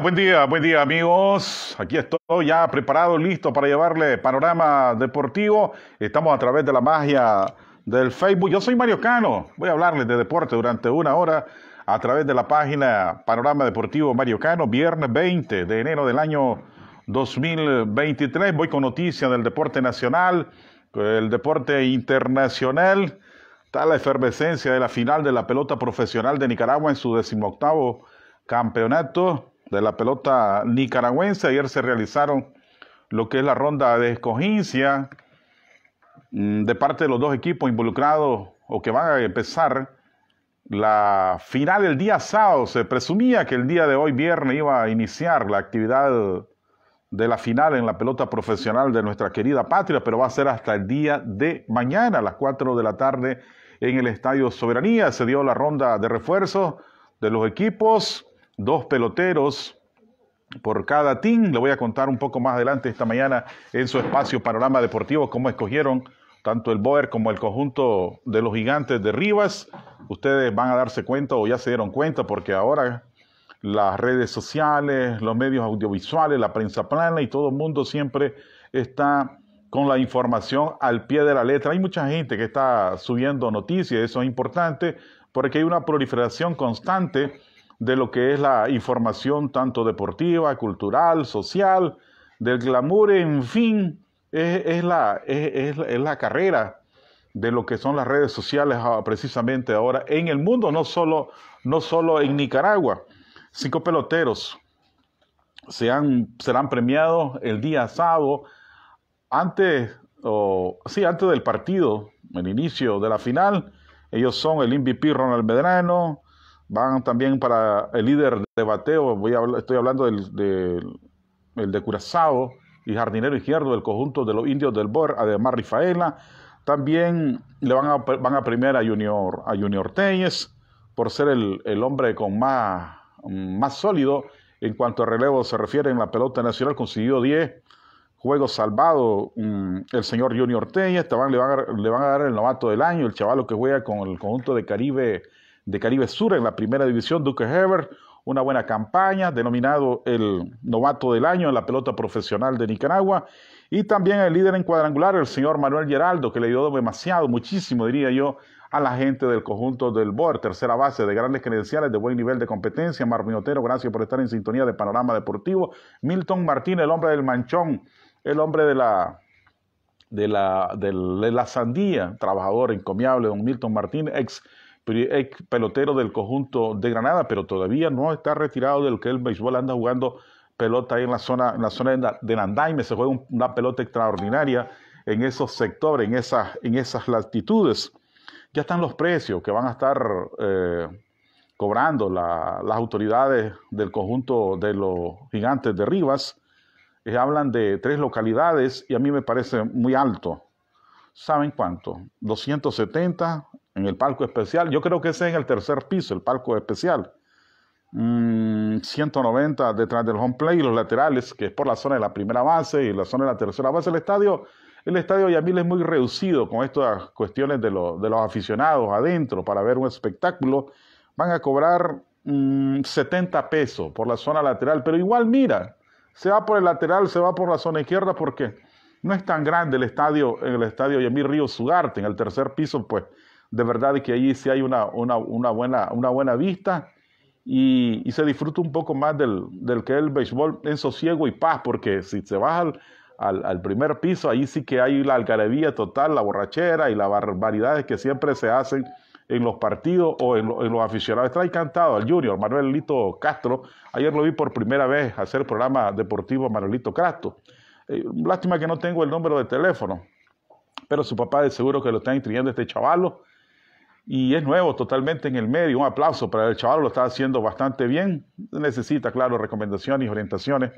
Buen día, buen día amigos. Aquí estoy ya preparado, listo para llevarle panorama deportivo. Estamos a través de la magia del Facebook. Yo soy Mario Cano. Voy a hablarles de deporte durante una hora a través de la página Panorama Deportivo Mario Cano, viernes 20 de enero del año 2023. Voy con noticias del deporte nacional, el deporte internacional. Está la efervescencia de la final de la pelota profesional de Nicaragua en su decimoctavo campeonato de la pelota nicaragüense. Ayer se realizaron lo que es la ronda de escogencia mm, de parte de los dos equipos involucrados o que van a empezar la final el día sábado. Se presumía que el día de hoy, viernes, iba a iniciar la actividad de la final en la pelota profesional de nuestra querida patria, pero va a ser hasta el día de mañana, a las 4 de la tarde, en el Estadio Soberanía. Se dio la ronda de refuerzo de los equipos dos peloteros por cada team. Le voy a contar un poco más adelante esta mañana en su espacio Panorama Deportivo cómo escogieron tanto el Boer como el conjunto de los gigantes de Rivas. Ustedes van a darse cuenta o ya se dieron cuenta porque ahora las redes sociales, los medios audiovisuales, la prensa plana y todo el mundo siempre está con la información al pie de la letra. Hay mucha gente que está subiendo noticias, eso es importante porque hay una proliferación constante de lo que es la información tanto deportiva, cultural, social, del glamour, en fin, es, la, es, la carrera de lo que son las redes sociales ah, precisamente ahora en el mundo, no solo, no solo en Nicaragua. Cinco peloteros se serán premiados el día sábado antes, o, sí, antes del partido, el inicio de la final. Ellos son el MVP Ronald Medrano, Van también para el líder de bateo, voy a, estoy hablando del, el de Curazao y jardinero izquierdo del conjunto de los indios del Bor, además Rifaela. También le van a, van a premiar Junior, a Junior por ser el, hombre con más, más sólido en cuanto a relevo se refiere en la pelota nacional, consiguió 10 juegos salvados mm, el señor Junior Teñez. le, van le van a dar el novato del año, el chavalo que juega con el conjunto de Caribe de Caribe Sur en la primera división, Duke Herbert, una buena campaña, denominado el novato del año en la pelota profesional de Nicaragua, y también el líder en cuadrangular, el señor Manuel Geraldo, que le ayudó demasiado, muchísimo diría yo, a la gente del conjunto del BOR, tercera base de grandes credenciales, de buen nivel de competencia. Marvin Otero, gracias por estar en sintonía de Panorama Deportivo. Milton Martín, el hombre del manchón, el hombre de la, de la, de la, sandía, trabajador encomiable, don Milton Martín, ex ex pelotero del conjunto de Granada, pero todavía no está retirado del que el béisbol, anda jugando pelota ahí en la zona, en la zona de Nandaime, se juega una pelota extraordinaria en esos sectores, en esas, en esas latitudes. Ya están los precios que van a estar eh, cobrando las autoridades del conjunto de los gigantes de Rivas. Eh, hablan de tres localidades y a mí me parece muy alto. ¿Saben cuánto? 270 en el palco especial. Yo creo que ese es en el tercer piso, el palco especial. 190 mm, detrás del home play y los laterales, que es por la zona de la primera base y la zona de la tercera base. El estadio, el estadio Yamil es muy reducido con estas cuestiones de, de los aficionados adentro para ver un espectáculo. Van a cobrar 70 mm, pesos por la zona lateral, pero igual mira, se va por el lateral, se va por la zona izquierda porque no es tan grande el estadio, el estadio Yamil Río Sugarte, en el tercer piso, pues de verdad que allí sí hay una, buena, una buena vista y, se disfruta un poco más del, que es el béisbol en sosiego y paz, porque si se baja al, primer piso, ahí sí que hay la algarabía total, la borrachera y las barbaridades que siempre se hacen en los partidos o en, los aficionados. Está encantado el Junior, Manuel Lito Castro. Ayer lo vi por primera vez hacer programa deportivo Manuelito Castro. Eh, lástima que no tengo el número de teléfono, pero su papá de seguro que lo está instruyendo este chavalo y es nuevo totalmente en el medio. Un aplauso para el chaval, lo está haciendo bastante bien. Necesita, claro, recomendaciones y orientaciones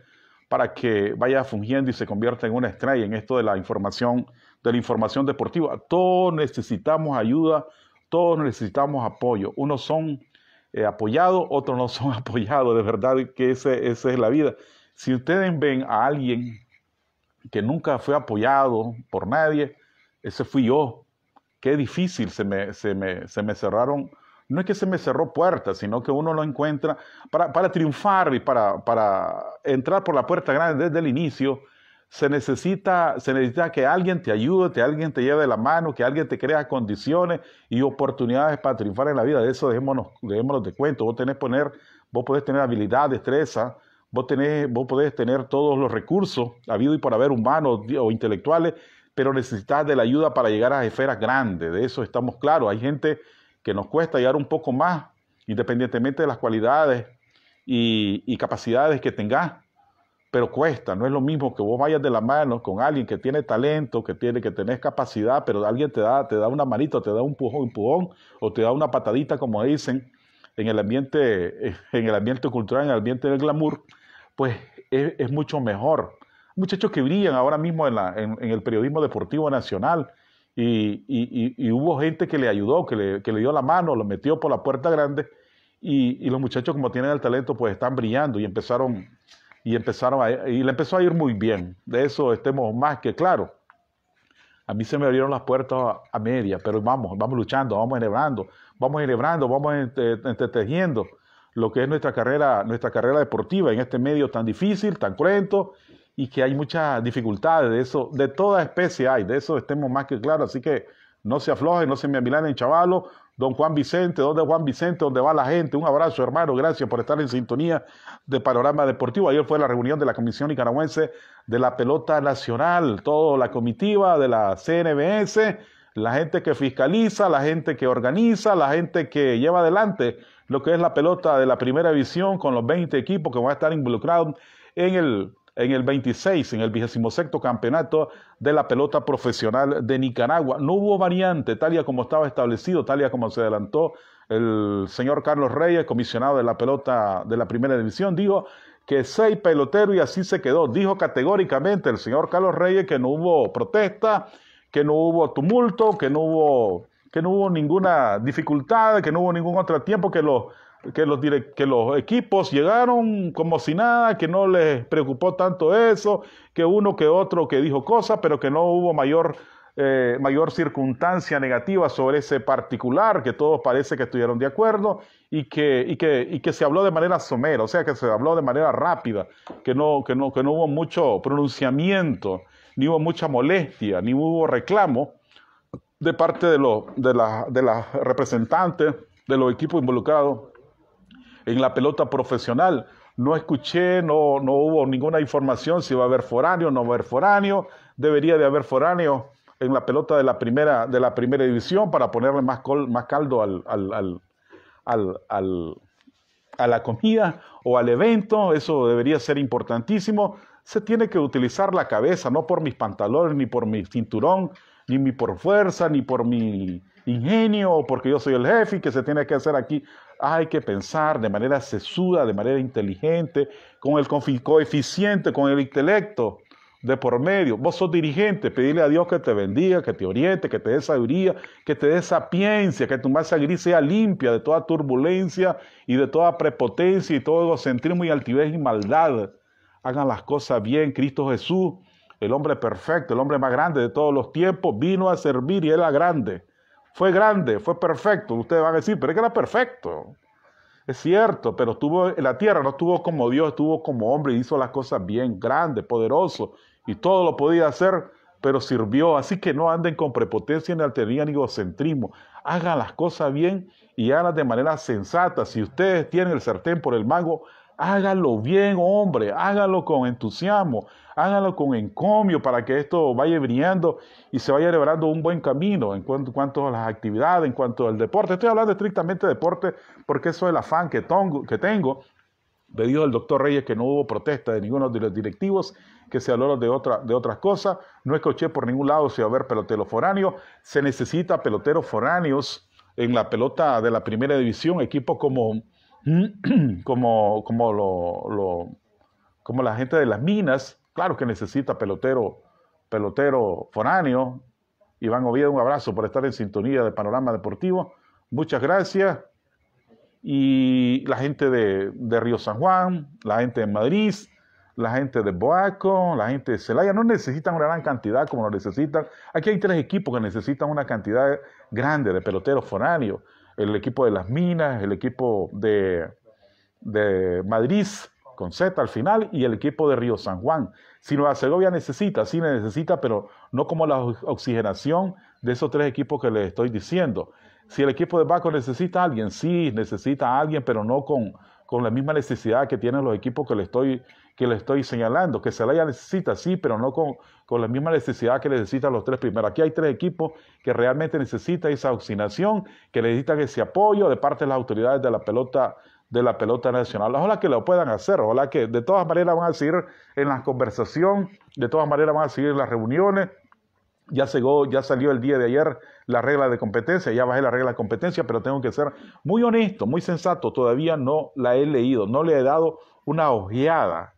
para que vaya fungiendo y se convierta en una estrella en esto de la información, de la información deportiva. Todos necesitamos ayuda, todos necesitamos apoyo. Unos son eh, apoyados, otros no son apoyados. De verdad que esa es la vida. Si ustedes ven a alguien que nunca fue apoyado por nadie, ese fui yo qué difícil se me, se me, se me cerraron no es que se me cerró puertas, sino que uno lo encuentra para, triunfar y para, para, entrar por la puerta grande desde el inicio. Se necesita, se necesita que alguien te ayude, que alguien te lleve la mano, que alguien te crea condiciones y oportunidades para triunfar en la vida. De eso dejémonos, de cuento. Vos tenés poner, vos podés tener habilidad, destreza, vos, tenés, vos podés tener todos los recursos, habido y por haber humanos o intelectuales, pero necesitas de la ayuda para llegar a esferas grandes, de eso estamos claros. Hay gente que nos cuesta llegar un poco más, independientemente de las cualidades y, capacidades que tengas, pero cuesta, no es lo mismo que vos vayas de la mano con alguien que tiene talento, que tiene que tener capacidad, pero alguien te da, te da una manita, te da un pujón, pujón, o te da una patadita, como dicen, en el ambiente, en el ambiente cultural, en el ambiente del glamour, pues es mucho mejor muchachos que brillan ahora mismo en, el periodismo deportivo nacional. Y, hubo gente que le ayudó, que le, dio la mano, lo metió por la puerta grande. Y, los muchachos, como tienen el talento, pues están brillando y empezaron, y empezaron y le empezó a ir muy bien. De eso estemos más que claro A mí se me abrieron las puertas a, media, pero vamos, vamos luchando, vamos enhebrando, vamos enhebrando, vamos entretejiendo lo que es nuestra carrera, nuestra carrera deportiva en este medio tan difícil, tan cruento y que hay muchas dificultades, de eso, de toda especie hay, de eso estemos más que claros, así que no se aflojen, no se me en chavalos. Don Juan Vicente, ¿dónde Juan Vicente? ¿Dónde va la gente? Un abrazo, hermano. Gracias por estar en sintonía de Panorama Deportivo. Ayer fue la reunión de la Comisión Nicaragüense de la Pelota Nacional, toda la comitiva de la CNBS, la gente que fiscaliza, la gente que organiza, la gente que lleva adelante lo que es la pelota de la primera división con los 20 equipos que van a estar involucrados en el en el 26, en el 26 campeonato de la pelota profesional de Nicaragua. No hubo variante, tal y como estaba establecido, tal y como se adelantó el señor Carlos Reyes, comisionado de la pelota de la primera división, dijo que seis peloteros y así se quedó. Dijo categóricamente el señor Carlos Reyes que no hubo protesta, que no hubo tumulto, que no hubo, que no hubo ninguna dificultad, que no hubo ningún contratiempo, que los que los, que los equipos llegaron como si nada, que no les preocupó tanto eso, que uno que otro que dijo cosas, pero que no hubo mayor, eh, mayor circunstancia negativa sobre ese particular, que todos parece que estuvieron de acuerdo y que, que, se habló de manera somera, o sea, que se habló de manera rápida, que no, que no, que no hubo mucho pronunciamiento, ni hubo mucha molestia, ni hubo reclamo de parte de, los de, de las representantes de los equipos involucrados en la pelota profesional. No escuché, no, no hubo ninguna información si va a haber foráneo, no va a haber foráneo. Debería de haber foráneo en la pelota de la primera, de la primera división para ponerle más, más caldo al, a la comida o al evento. Eso debería ser importantísimo. Se tiene que utilizar la cabeza, no por mis pantalones, ni por mi cinturón, ni mi por fuerza, ni por mi ingenio, porque yo soy el jefe y que se tiene que hacer aquí hay que pensar de manera sesuda, de manera inteligente, con el coeficiente, con el intelecto de por medio. Vos sos dirigente, pedirle a Dios que te bendiga, que te oriente, que te dé sabiduría, que te dé sapiencia, que tu masa gris sea limpia de toda turbulencia y de toda prepotencia y todo egocentrismo y altivez y maldad. Hagan las cosas bien, Cristo Jesús, el hombre perfecto, el hombre más grande de todos los tiempos, vino a servir y era grande. Fue grande, fue perfecto. Ustedes van a decir, pero es que era perfecto. Es cierto, pero tuvo en la tierra, no estuvo como Dios, estuvo como hombre, y hizo las cosas bien, grande, poderoso, y todo lo podía hacer, pero sirvió. Así que no anden con prepotencia, ni altería, ni egocentrismo. Hagan las cosas bien y háganlas de manera sensata. Si ustedes tienen el sartén por el mango, Hágalo bien, hombre, hágalo con entusiasmo, hágalo con encomio para que esto vaya brillando y se vaya llevando un buen camino en cuanto, a las actividades, en cuanto al deporte. Estoy hablando estrictamente de deporte porque eso es el afán que, tengo. que tengo debido al doctor Reyes que no hubo protesta de ninguno de los directivos, que se habló de, de otras cosas. No escuché por ningún lado si va a haber pelotero foráneo. Se necesita peloteros foráneos en la pelota de la primera división, equipos como como, como, lo, como la gente de las minas, claro que necesita pelotero, pelotero foráneo. Iván Oviedo, un abrazo por estar en sintonía de Panorama Deportivo. Muchas gracias. Y la gente de, de Río San Juan, la gente de Madrid, la gente de Boaco, la gente de Celaya, no necesitan una gran cantidad como lo necesitan. Aquí hay tres equipos que necesitan una cantidad grande de peloteros foráneos el equipo de las minas, el equipo de, de Madrid con Z al final y el equipo de Río San Juan. Si Nueva Segovia necesita, sí necesita, pero no como la oxigenación de esos tres equipos que les estoy diciendo. Si el equipo de Baco necesita a alguien, sí necesita a alguien, pero no con, con la misma necesidad que tienen los equipos que le estoy que le estoy señalando, que se haya necesita, sí, pero no con, la misma necesidad que necesitan los tres primeros. Aquí hay tres equipos que realmente necesitan esa auxinación, que necesitan ese apoyo de parte de las autoridades de la pelota de la pelota nacional. Ojalá que lo puedan hacer, ojalá que de todas maneras van a seguir en la conversación, de todas maneras van a seguir en las reuniones, ya, llegó, ya salió el día de ayer la regla de competencia, ya bajé la regla de competencia, pero tengo que ser muy honesto, muy sensato, todavía no la he leído, no le he dado una ojeada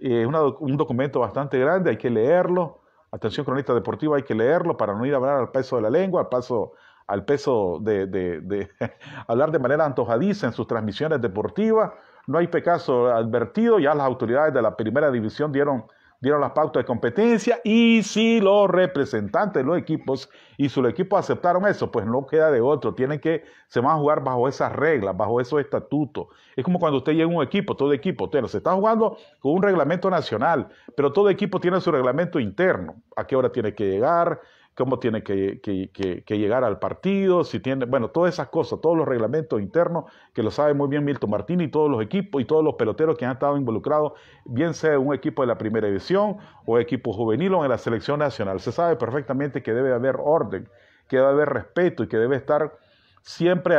es eh, un documento bastante grande, hay que leerlo. Atención cronista deportiva, hay que leerlo para no ir a hablar al peso de la lengua, al paso al peso de, de hablar de manera antojadiza en sus transmisiones deportivas. No hay pecado advertido, ya las autoridades de la primera división dieron dieron las pautas de competencia y si los representantes de los equipos y sus equipos aceptaron eso, pues no queda de otro, tienen que, se van a jugar bajo esas reglas, bajo esos estatutos. Es como cuando usted llega a un equipo, todo equipo, se está jugando con un reglamento nacional, pero todo equipo tiene su reglamento interno, a qué hora tiene que llegar, cómo tiene que, llegar al partido, si tiene, bueno, todas esas cosas, todos los reglamentos internos, que lo sabe muy bien Milton Martín y todos los equipos y todos los peloteros que han estado involucrados, bien sea un equipo de la primera división o equipo juvenil o en la selección nacional. Se sabe perfectamente que debe haber orden, que debe haber respeto y que debe estar siempre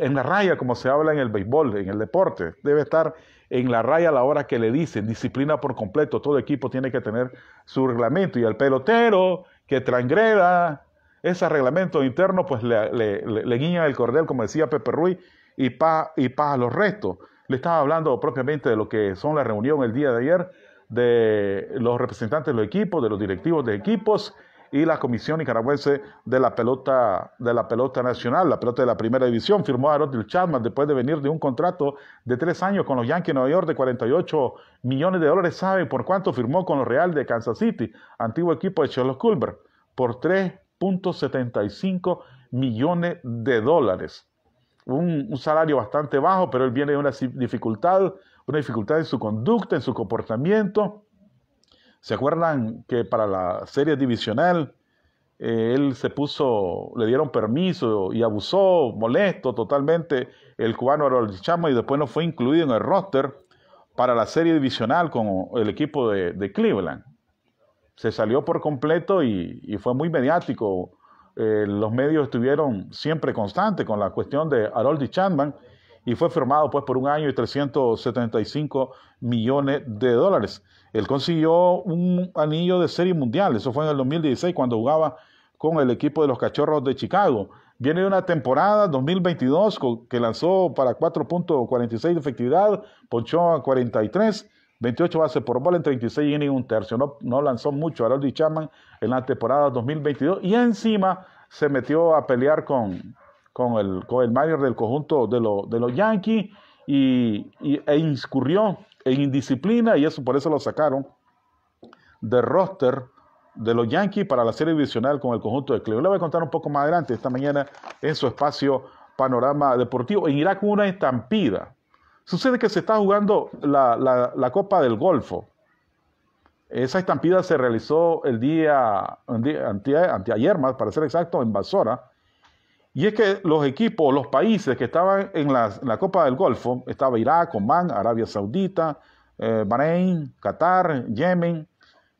en la raya, como se habla en el béisbol, en el deporte. Debe estar en la raya a la hora que le dicen, disciplina por completo. Todo equipo tiene que tener su reglamento y al pelotero que transgreda ese reglamento interno, pues le, guiña el cordel, como decía Pepe Ruiz, y pa, y pa a los restos. Le estaba hablando propiamente de lo que son la reunión el día de ayer de los representantes de los equipos, de los directivos de equipos, y la Comisión Nicaragüense de la Pelota, de la pelota Nacional, la pelota de la Primera División. Firmó a Harold Chapman después de venir de un contrato de tres años con los Yankees de Nueva York de 48 millones de dólares. ¿Sabe por cuánto firmó con los Real de Kansas City, antiguo equipo de Charles Culver? Por 3.75 millones de dólares. Un, un, salario bastante bajo, pero él viene de una dificultad, una dificultad en su conducta, en su comportamiento, ¿Se acuerdan que para la serie divisional eh, él se puso, le dieron permiso y abusó, molesto totalmente el cubano Harold Chávez y después no fue incluido en el roster para la serie divisional con el equipo de, Cleveland? Se salió por completo y, fue muy mediático. Eh, los medios estuvieron siempre constantes con la cuestión de Harold Chapman y fue firmado pues por un año y 375 millones de dólares. Él consiguió un anillo de serie mundial, eso fue en el 2016 cuando jugaba con el equipo de los Cachorros de Chicago. Viene de una temporada 2022 que lanzó para 4.46 de efectividad, ponchó a 43, 28 bases por bola en 36 innings un tercio. No, lanzó mucho a Harold Chapman en la temporada 2022 y encima se metió a pelear con, con el, mayor del conjunto de, los Yankees e incurrió en indisciplina y eso por eso lo sacaron del roster de los Yankees para la serie divisional con el conjunto de Cleveland. Le voy a contar un poco más adelante esta mañana en su espacio Panorama Deportivo. En Irak una estampida. Sucede que se está jugando la, Copa del Golfo. Esa estampida se realizó el día, ante, ayer más, para ser exacto, en Basora, y es que los equipos, los países que estaban en la, Copa del Golfo, estaba Irak, Oman, Arabia Saudita, eh, Bahrein, Qatar, Yemen,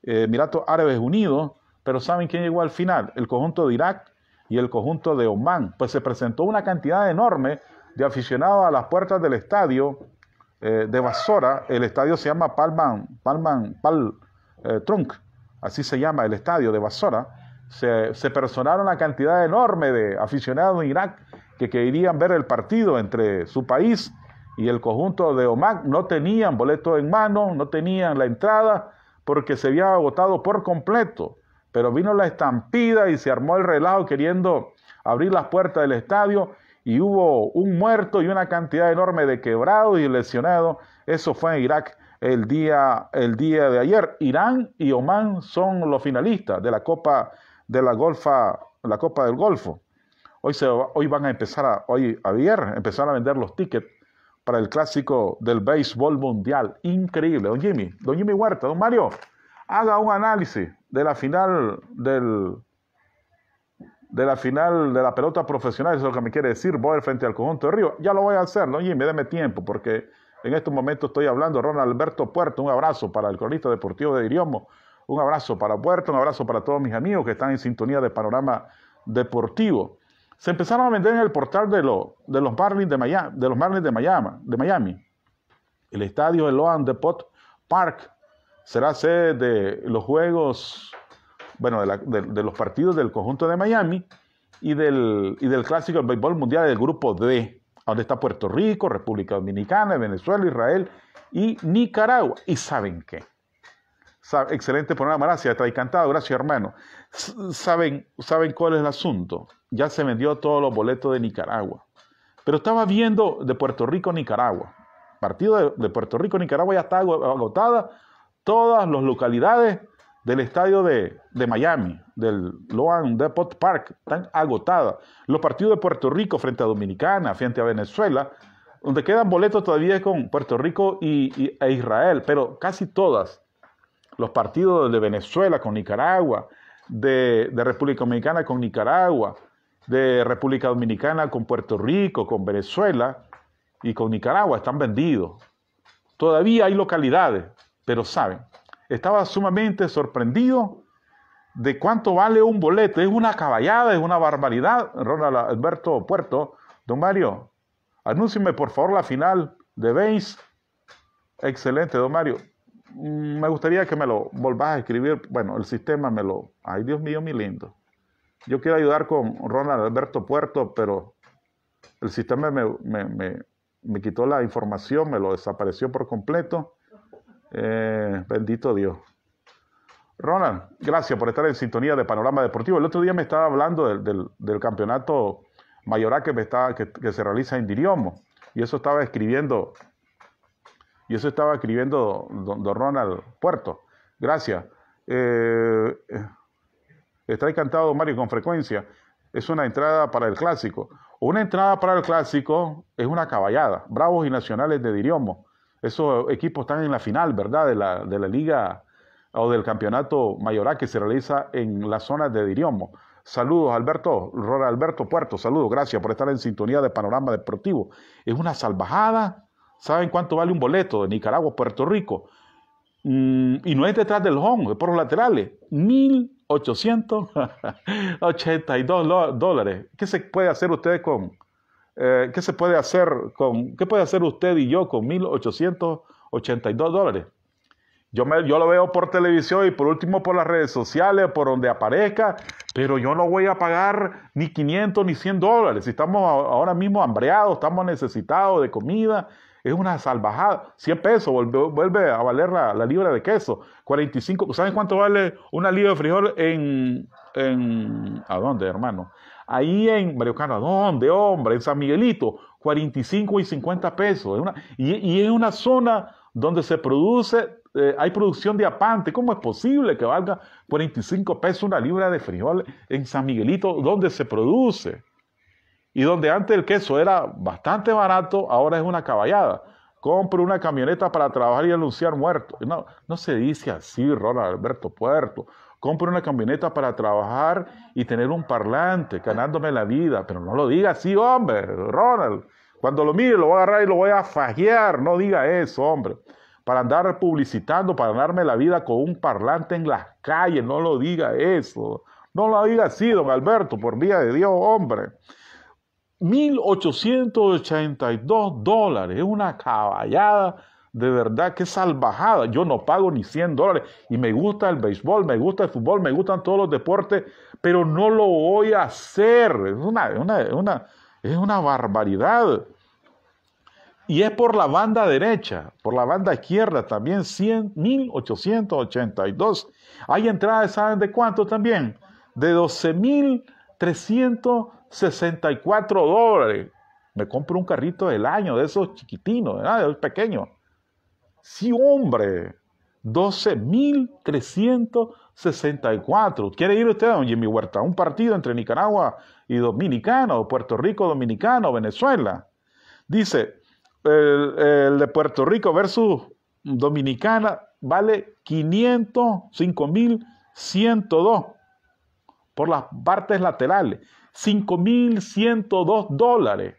eh, Emiratos Árabes Unidos, pero ¿saben quién llegó al final? El conjunto de Irak y el conjunto de Oman. Pues se presentó una cantidad enorme de aficionados a las puertas del estadio eh, de Basora. El estadio se llama Palman, Palman, Pal Trunk, así se llama el estadio de Basora se, personaron la cantidad enorme de aficionados en Irak que querían ver el partido entre su país y el conjunto de Omán No tenían boletos en mano, no tenían la entrada porque se había agotado por completo. Pero vino la estampida y se armó el relajo queriendo abrir las puertas del estadio y hubo un muerto y una cantidad enorme de quebrados y lesionados. Eso fue en Irak el día, el día de ayer. Irán y Oman son los finalistas de la Copa de la golfa, la Copa del Golfo. Hoy, se, hoy van a empezar, a, hoy a viernes... empezar a vender los tickets para el clásico del béisbol mundial. Increíble. Don Jimmy, don Jimmy Huerta, don Mario, haga un análisis de la final del de la final de la pelota profesional, eso es lo que me quiere decir voy frente al conjunto de Río. Ya lo voy a hacer, don Jimmy? Deme tiempo, porque en estos momentos estoy hablando. Ronald Alberto Puerto, un abrazo para el cronista deportivo de Iriomo, un abrazo para Puerto, un abrazo para todos mis amigos que están en sintonía de Panorama Deportivo. Se empezaron a vender en el portal de, los Marlins de Miami, de los de Miami, de Miami. El estadio de Loan Depot Park será sede de los juegos, bueno, de, los partidos del conjunto de Miami y del, y del clásico del béisbol mundial del grupo D, donde está Puerto Rico, República Dominicana, Venezuela, Israel y Nicaragua. ¿Y saben qué? excelente programa, gracias, encantado gracias hermano. ¿Saben, ¿Saben cuál es el asunto? Ya se vendió todos los boletos de Nicaragua. Pero estaba viendo de Puerto Rico Nicaragua. Partido de, Puerto Rico Nicaragua ya está agotada. Todas las localidades del estadio de, de Miami, del Loan Depot Park, están agotadas. Los partidos de Puerto Rico frente a Dominicana, frente a Venezuela, donde quedan boletos todavía con Puerto Rico y, e Israel, pero casi todas los partidos de Venezuela con Nicaragua, de, República Dominicana con Nicaragua, de República Dominicana con Puerto Rico, con Venezuela y con Nicaragua, están vendidos. Todavía hay localidades, pero saben, estaba sumamente sorprendido de cuánto vale un boleto. Es una caballada, es una barbaridad. Ronald Alberto Puerto, don Mario, anúncieme por favor la final de BASE. Excelente, don Mario. Mm, me gustaría que me lo volvás a escribir. Bueno, el sistema me lo. Ay, Dios mío, mi lindo. Yo quiero ayudar con Ronald Alberto Puerto, pero el sistema me, quitó la información, me lo desapareció por completo. Eh, bendito Dios. Ronald, gracias por estar en sintonía de Panorama Deportivo. El otro día me estaba hablando del, campeonato mayoral que, que, que, se realiza en Diriomo. Y eso estaba escribiendo y eso estaba escribiendo don, Ronald Puerto. Gracias. Eh, eh, está encantado Mario con frecuencia. Es una entrada para el clásico. Una entrada para el clásico es una caballada. Bravos y Nacionales de Diriomo. Esos equipos están en la final, ¿verdad? De la, de la liga o del campeonato mayorá que se realiza en la zona de Diriomo. Saludos, Alberto, Rora Alberto Puerto, saludos, gracias por estar en sintonía de Panorama Deportivo. Es una salvajada ¿Saben cuánto vale un boleto de Nicaragua a Puerto Rico? Mm, y no es detrás del home, es por los laterales. 1.882 dólares. ¿Qué se puede hacer ustedes con... Eh, ¿Qué se puede hacer con... puede hacer usted y yo con 1.882 dólares? Yo, me, yo lo veo por televisión y por último por las redes sociales, por donde aparezca, pero yo no voy a pagar ni 500 ni 100 dólares. estamos ahora mismo hambreados, estamos necesitados de comida, es una salvajada. 100 pesos, vuelve, a valer la, libra de queso. 45, ¿saben cuánto vale una libra de frijol en... ¿A dónde, hermano? Ahí en Mariocano, ¿a dónde, hombre? En San Miguelito, 45 y 50 pesos. una, y, y es una zona donde se produce eh, hay producción de apante. ¿Cómo es posible que valga 45 pesos una libra de frijol en San Miguelito, donde se produce? Y donde antes el queso era bastante barato, ahora es una caballada. Compro una camioneta para trabajar y anunciar muerto No, no se dice así, Ronald Alberto Puerto. Compro una camioneta para trabajar y tener un parlante, ganándome la vida. Pero no lo diga así, hombre, Ronald. Cuando lo mire, lo voy a agarrar y lo voy a fajear. No diga eso, hombre. Para andar publicitando, para ganarme la vida con un parlante en las calles. No lo diga eso. No lo diga así, don Alberto, por día de Dios, hombre. 1.882 dólares, es una caballada, de verdad, que salvajada. Yo no pago ni 100 dólares y me gusta el béisbol, me gusta el fútbol, me gustan todos los deportes, pero no lo voy a hacer. Es una, es una barbaridad. Y es por la banda derecha, por la banda izquierda también, 100, 1882. Hay entradas, ¿saben de cuánto también? De doce mil 364 dólares. Me compro un carrito del año, de esos chiquitinos, ¿verdad? de esos pequeños. Sí, hombre, 12.364. ¿Quiere ir usted, don Jimmy Huerta, un partido entre Nicaragua y Dominicano Puerto Rico, Dominicano, Venezuela? Dice, el, el, de Puerto Rico versus Dominicana vale 505.102 por las partes laterales. 5.102 dólares.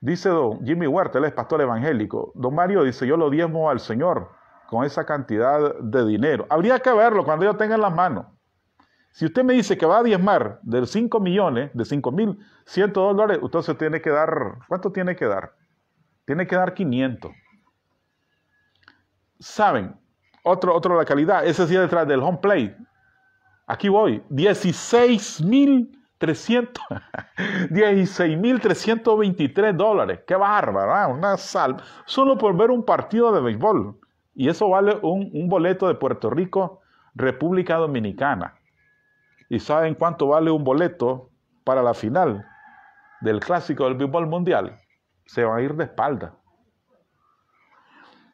Dice don Jimmy Huerta, él es pastor evangélico. Don Mario dice, yo lo diezmo al Señor con esa cantidad de dinero. Habría que verlo cuando yo tenga en las manos. Si usted me dice que va a diezmar de 5 millones, de 5.102 dólares, usted se tiene que dar, ¿cuánto tiene que dar? Tiene que dar 500. Saben, otro, otro la calidad, ese sí detrás del home plate, Aquí voy, 16,323 dólares. Qué bárbaro, ¿eh? una sal. Solo por ver un partido de béisbol. Y eso vale un, boleto de Puerto Rico, República Dominicana. ¿Y saben cuánto vale un boleto para la final del clásico del béisbol mundial? Se va a ir de espalda.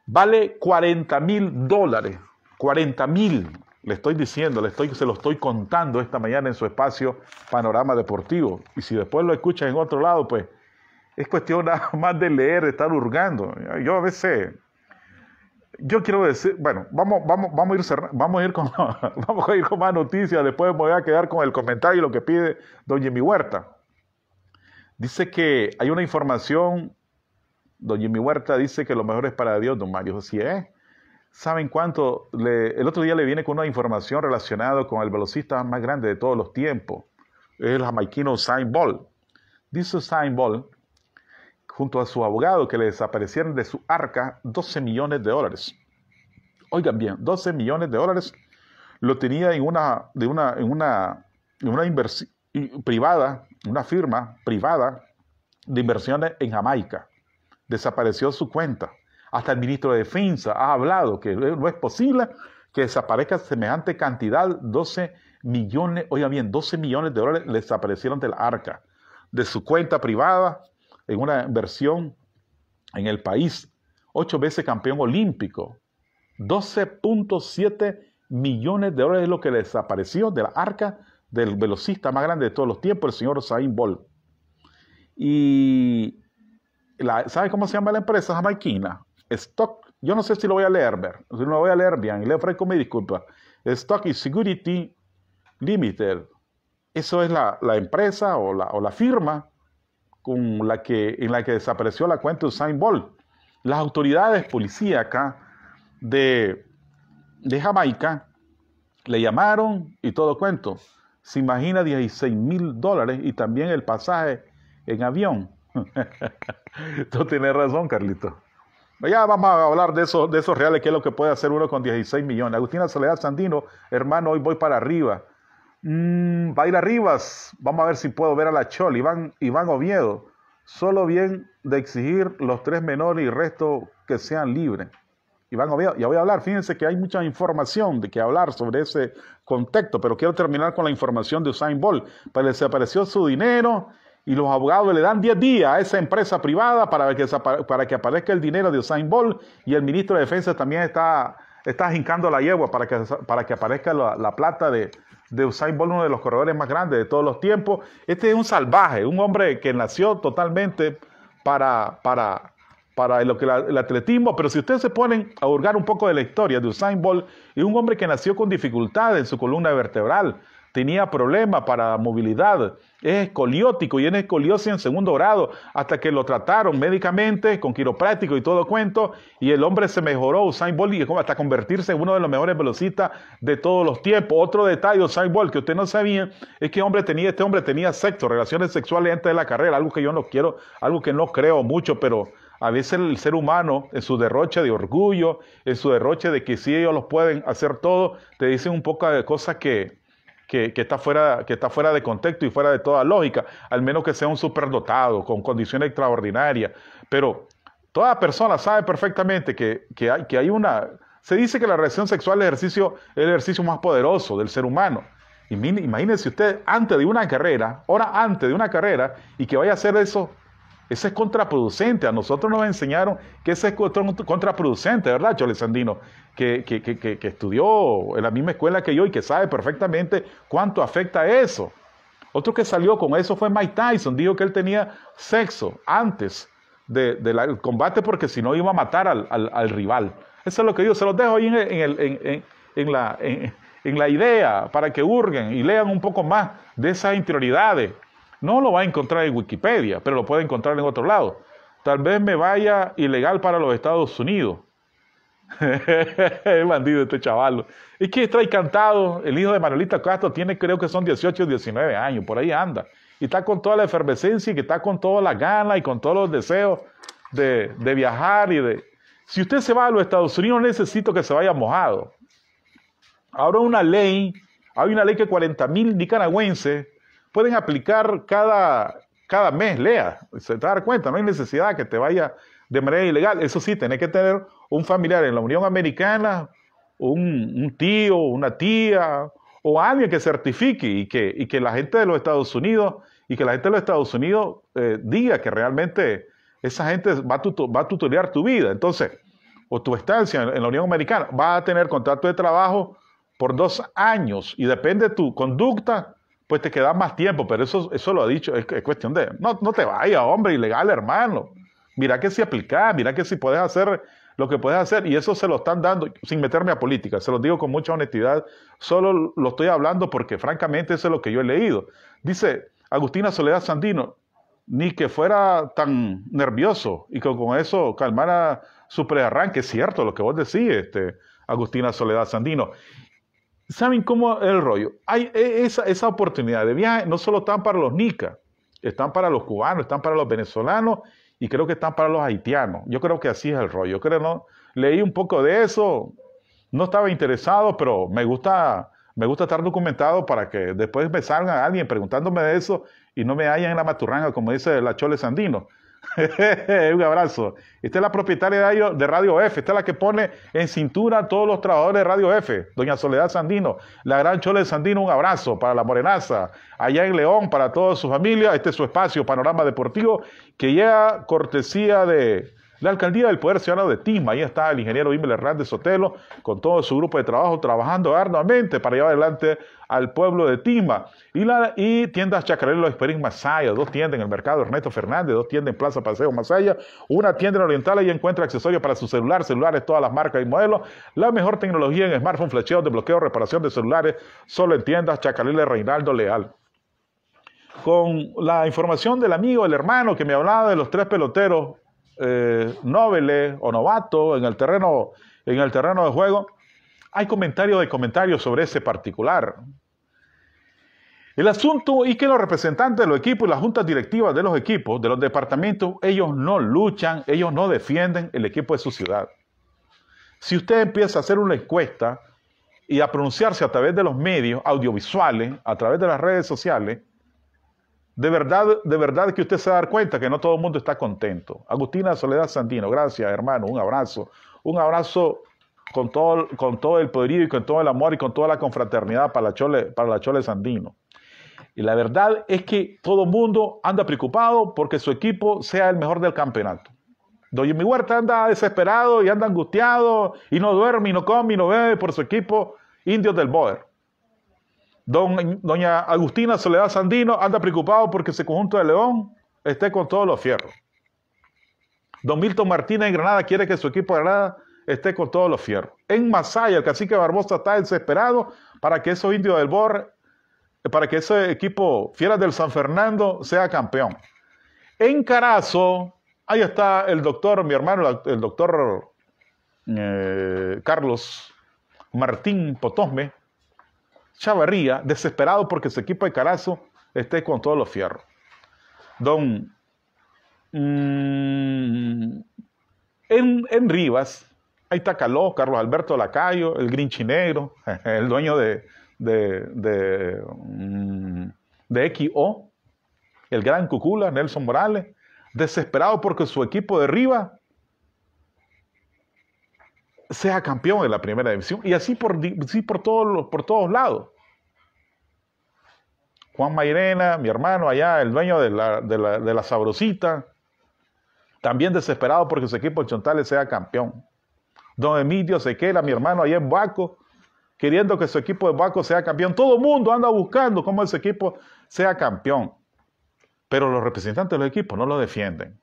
Vale 40 mil dólares. 40 mil le estoy diciendo, le estoy, se lo estoy contando esta mañana en su espacio Panorama Deportivo. Y si después lo escuchas en otro lado, pues es cuestión nada más de leer, de estar hurgando. Yo a veces, yo quiero decir, bueno, vamos, vamos, vamos a ir vamos a ir con vamos a ir con más noticias, después me voy a quedar con el comentario y lo que pide don Jimmy Huerta. Dice que hay una información, don Jimmy Huerta dice que lo mejor es para Dios, don Mario, así es. ¿eh? ¿Saben cuánto? el otro día le viene con una información relacionada con el velocista más grande de todos los tiempos, el jamaiquino Usain Ball. Dice Usain Ball, junto a su abogado, que le desaparecieron de su arca 12 millones de dólares. Oigan bien, 12 millones de dólares lo tenía en una, de una, en una, una privada, una firma privada de inversiones en Jamaica. Desapareció su cuenta hasta el ministro de Defensa ha hablado que no es posible que desaparezca semejante cantidad, 12 millones, oiga bien, 12 millones de dólares le desaparecieron del arca, de su cuenta privada, en una inversión en el país, ocho veces campeón olímpico, 12.7 millones de dólares es lo que desapareció de del arca del velocista más grande de todos los tiempos, el señor Usain Bolt. Y ¿sabe cómo se llama la empresa? Jamaquina. Stock, yo no sé si lo voy a leer, ver, si lo voy a leer bien, le ofrezco mi disculpa. Stock Security Limited, eso es la, empresa o la, o la, firma con la que, en la que desapareció la cuenta de Saint Las autoridades policíacas de, de Jamaica le llamaron y todo cuento. Se imagina 16 mil dólares y también el pasaje en avión. Tú tienes razón, Carlito. Pues ya vamos a hablar de, eso, de esos reales, qué es lo que puede hacer uno con 16 millones. Agustina Soledad Sandino, hermano, hoy voy para arriba. Mm, va a ir arriba, vamos a ver si puedo ver a la Chol, Iván, Iván Oviedo. Solo bien de exigir los tres menores y resto que sean libres. Iván Oviedo, ya voy a hablar, fíjense que hay mucha información de que hablar sobre ese contexto, pero quiero terminar con la información de Usain Bolt. se pues desapareció su dinero y los abogados le dan 10 días a esa empresa privada para que, para que aparezca el dinero de Usain Bolt y el ministro de Defensa también está, está la yegua para que, para que aparezca la, plata de, Usain Bolt, uno de los corredores más grandes de todos los tiempos. Este es un salvaje, un hombre que nació totalmente para, lo que el atletismo, pero si ustedes se ponen a hurgar un poco de la historia de Usain Bolt, es un hombre que nació con dificultades en su columna vertebral, tenía problemas para movilidad, es escoliótico y en escoliosis en segundo grado, hasta que lo trataron médicamente con quiropráctico y todo cuento, y el hombre se mejoró, Usain Bolt, hasta convertirse en uno de los mejores velocistas de todos los tiempos. Otro detalle, Usain Bolt, que usted no sabía, es que hombre tenía, este hombre tenía sexo, relaciones sexuales antes de la carrera, algo que yo no quiero, algo que no creo mucho, pero... A veces el ser humano, en su derroche de orgullo, en su derroche de que si ellos los pueden hacer todo, te dicen un poco de cosas que, que, está fuera, que está fuera de contexto y fuera de toda lógica, al menos que sea un superdotado, con condiciones extraordinarias. Pero toda persona sabe perfectamente que, hay, que hay una... Se dice que la relación sexual es el ejercicio, el ejercicio más poderoso del ser humano. Imagínense usted antes de una carrera, ahora antes de una carrera, y que vaya a hacer eso eso es contraproducente. A nosotros nos enseñaron que ese es contraproducente, ¿verdad, Cholesandino? que, que, que, que, estudió en la misma escuela que yo y que sabe perfectamente cuánto afecta eso. Otro que salió con eso fue Mike Tyson, dijo que él tenía sexo antes del combate porque si no iba a matar al, rival. Eso es lo que digo, se los dejo ahí en, en, en, la, la idea para que hurguen y lean un poco más de esas interioridades. No lo va a encontrar en Wikipedia, pero lo puede encontrar en otro lado. Tal vez me vaya ilegal para los Estados Unidos el bandido este chavalo. Es que está cantado. El hijo de Manuelita Castro tiene, creo que son 18 o 19 años, por ahí anda. Y está con toda la efervescencia y que está con toda la ganas y con todos los deseos de, viajar y de. Si usted se va a los Estados Unidos, necesito que se vaya mojado. Ahora una ley, hay una ley que 40 mil nicaragüenses pueden aplicar cada, cada mes, lea, se te dar cuenta, no hay necesidad que te vaya de manera ilegal. Eso sí, tenés que tener un familiar en la Unión Americana, un, tío, una tía, o alguien que certifique y que, y que la gente de los Estados Unidos y que la gente de los Estados Unidos eh, diga que realmente esa gente va a, tutorear tu vida. Entonces, o tu estancia en, la Unión Americana, va a tener contrato de trabajo por dos años y depende de tu conducta, pues te queda más tiempo. Pero eso, eso lo ha dicho, es, cuestión de, no, no te vayas, hombre, ilegal, hermano. Mira que si aplicás, mira que si puedes hacer lo que puedes hacer, y eso se lo están dando, sin meterme a política, se lo digo con mucha honestidad, solo lo estoy hablando porque francamente eso es lo que yo he leído. Dice Agustina Soledad Sandino, ni que fuera tan nervioso y que con eso calmara su prearranque, es cierto lo que vos decís, este, Agustina Soledad Sandino. ¿Saben cómo es el rollo? Hay e, esa, esa oportunidad de viaje, no solo están para los nicas, están para los cubanos, están para los venezolanos y creo que están para los haitianos. Yo creo que así es el rollo. creo no leí un poco de eso. No estaba interesado, pero me gusta me gusta estar documentado para que después me salga alguien preguntándome de eso y no me hayan en la maturanga como dice la Chole Sandino. un abrazo. Esta es la propietaria de radio, F, esta es la que pone en cintura a todos los trabajadores de Radio F, doña Soledad Sandino, la gran Chole Sandino, un abrazo para la morenaza, allá en León, para toda su familia, este es su espacio, Panorama Deportivo, que llega cortesía de la alcaldía del Poder Ciudadano de Tisma, ahí está el ingeniero Imel Hernández Sotelo, con todo su grupo de trabajo, trabajando arduamente para llevar adelante al pueblo de Tisma. Y, la, y tiendas Chacarelo Esperín Masaya, dos tiendas en el mercado Ernesto Fernández, dos tiendas en Plaza Paseo Masaya, una tienda en Oriental, ahí encuentra accesorios para su celular, celulares, todas las marcas y modelos, la mejor tecnología en smartphone, de bloqueo, reparación de celulares, solo en tiendas de Reinaldo Leal con la información del amigo, el hermano que me hablaba de los tres peloteros eh, o novatos en el terreno, en el terreno de juego, hay comentarios de comentarios sobre ese particular. El asunto es que los representantes de los equipos y las juntas directivas de los equipos, de los departamentos, ellos no luchan, ellos no defienden el equipo de su ciudad. Si usted empieza a hacer una encuesta y a pronunciarse a través de los medios audiovisuales, a través de las redes sociales, de verdad, de verdad que usted se va a dar cuenta que no todo el mundo está contento. Agustina Soledad Sandino, gracias hermano, un abrazo. Un abrazo con todo, con todo el poderío y con todo el amor y con toda la confraternidad para la Chole, para la Chole Sandino. Y la verdad es que todo el mundo anda preocupado porque su equipo sea el mejor del campeonato. Doña Mi Huerta anda desesperado y anda angustiado y no duerme y no come y no bebe por su equipo Indios del Boer. Don, doña Agustina Soledad Sandino anda preocupado porque ese conjunto de León esté con todos los fierros. Don Milton Martínez en Granada quiere que su equipo de Granada esté con todos los fierros. En Masaya, el cacique Barbosa está desesperado para que esos indios del Bor, eh, para que ese equipo Fieras del San Fernando sea campeón. En Carazo, ahí está el doctor, mi hermano, el doctor eh, Carlos Martín Potosme, Chavarría, desesperado porque su equipo de Carazo esté con todos los fierros. Don mm, en, Rivas, ahí está Caló, Carlos Alberto Lacayo, el Grinchi el dueño de, de, de, mm, de XO, el gran Cucula, Nelson Morales, desesperado porque su equipo de Rivas sea campeón de la primera división y así por, por, todos, por todos lados. Juan Mairena, mi hermano allá, el dueño de la, de la, sabrosita, también desesperado porque su equipo Chontales sea campeón. Don Emilio Sequela, mi hermano allá en Baco, queriendo que su equipo de Baco sea campeón. Todo el mundo anda buscando cómo ese equipo sea campeón. Pero los representantes de los equipos no lo defienden.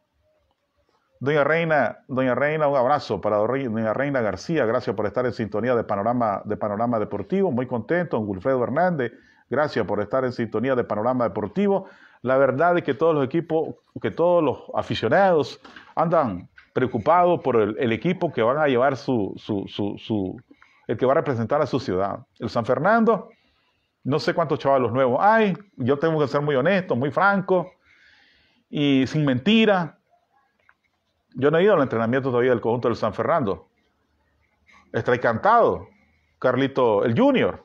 Doña Reina, Doña Reina, un abrazo para Doña Reina García, gracias por estar en sintonía de Panorama, de Panorama Deportivo, muy contento, don Wilfredo Hernández, gracias por estar en sintonía de Panorama Deportivo. La verdad es que todos los equipos, que todos los aficionados andan preocupados por el, equipo que van a llevar su, el que va a representar a su ciudad. El San Fernando, no sé cuántos chavalos nuevos hay, yo tengo que ser muy honesto, muy franco y sin mentira yo no he ido al entrenamiento todavía del conjunto del San Fernando. Está encantado. Carlito, el Junior.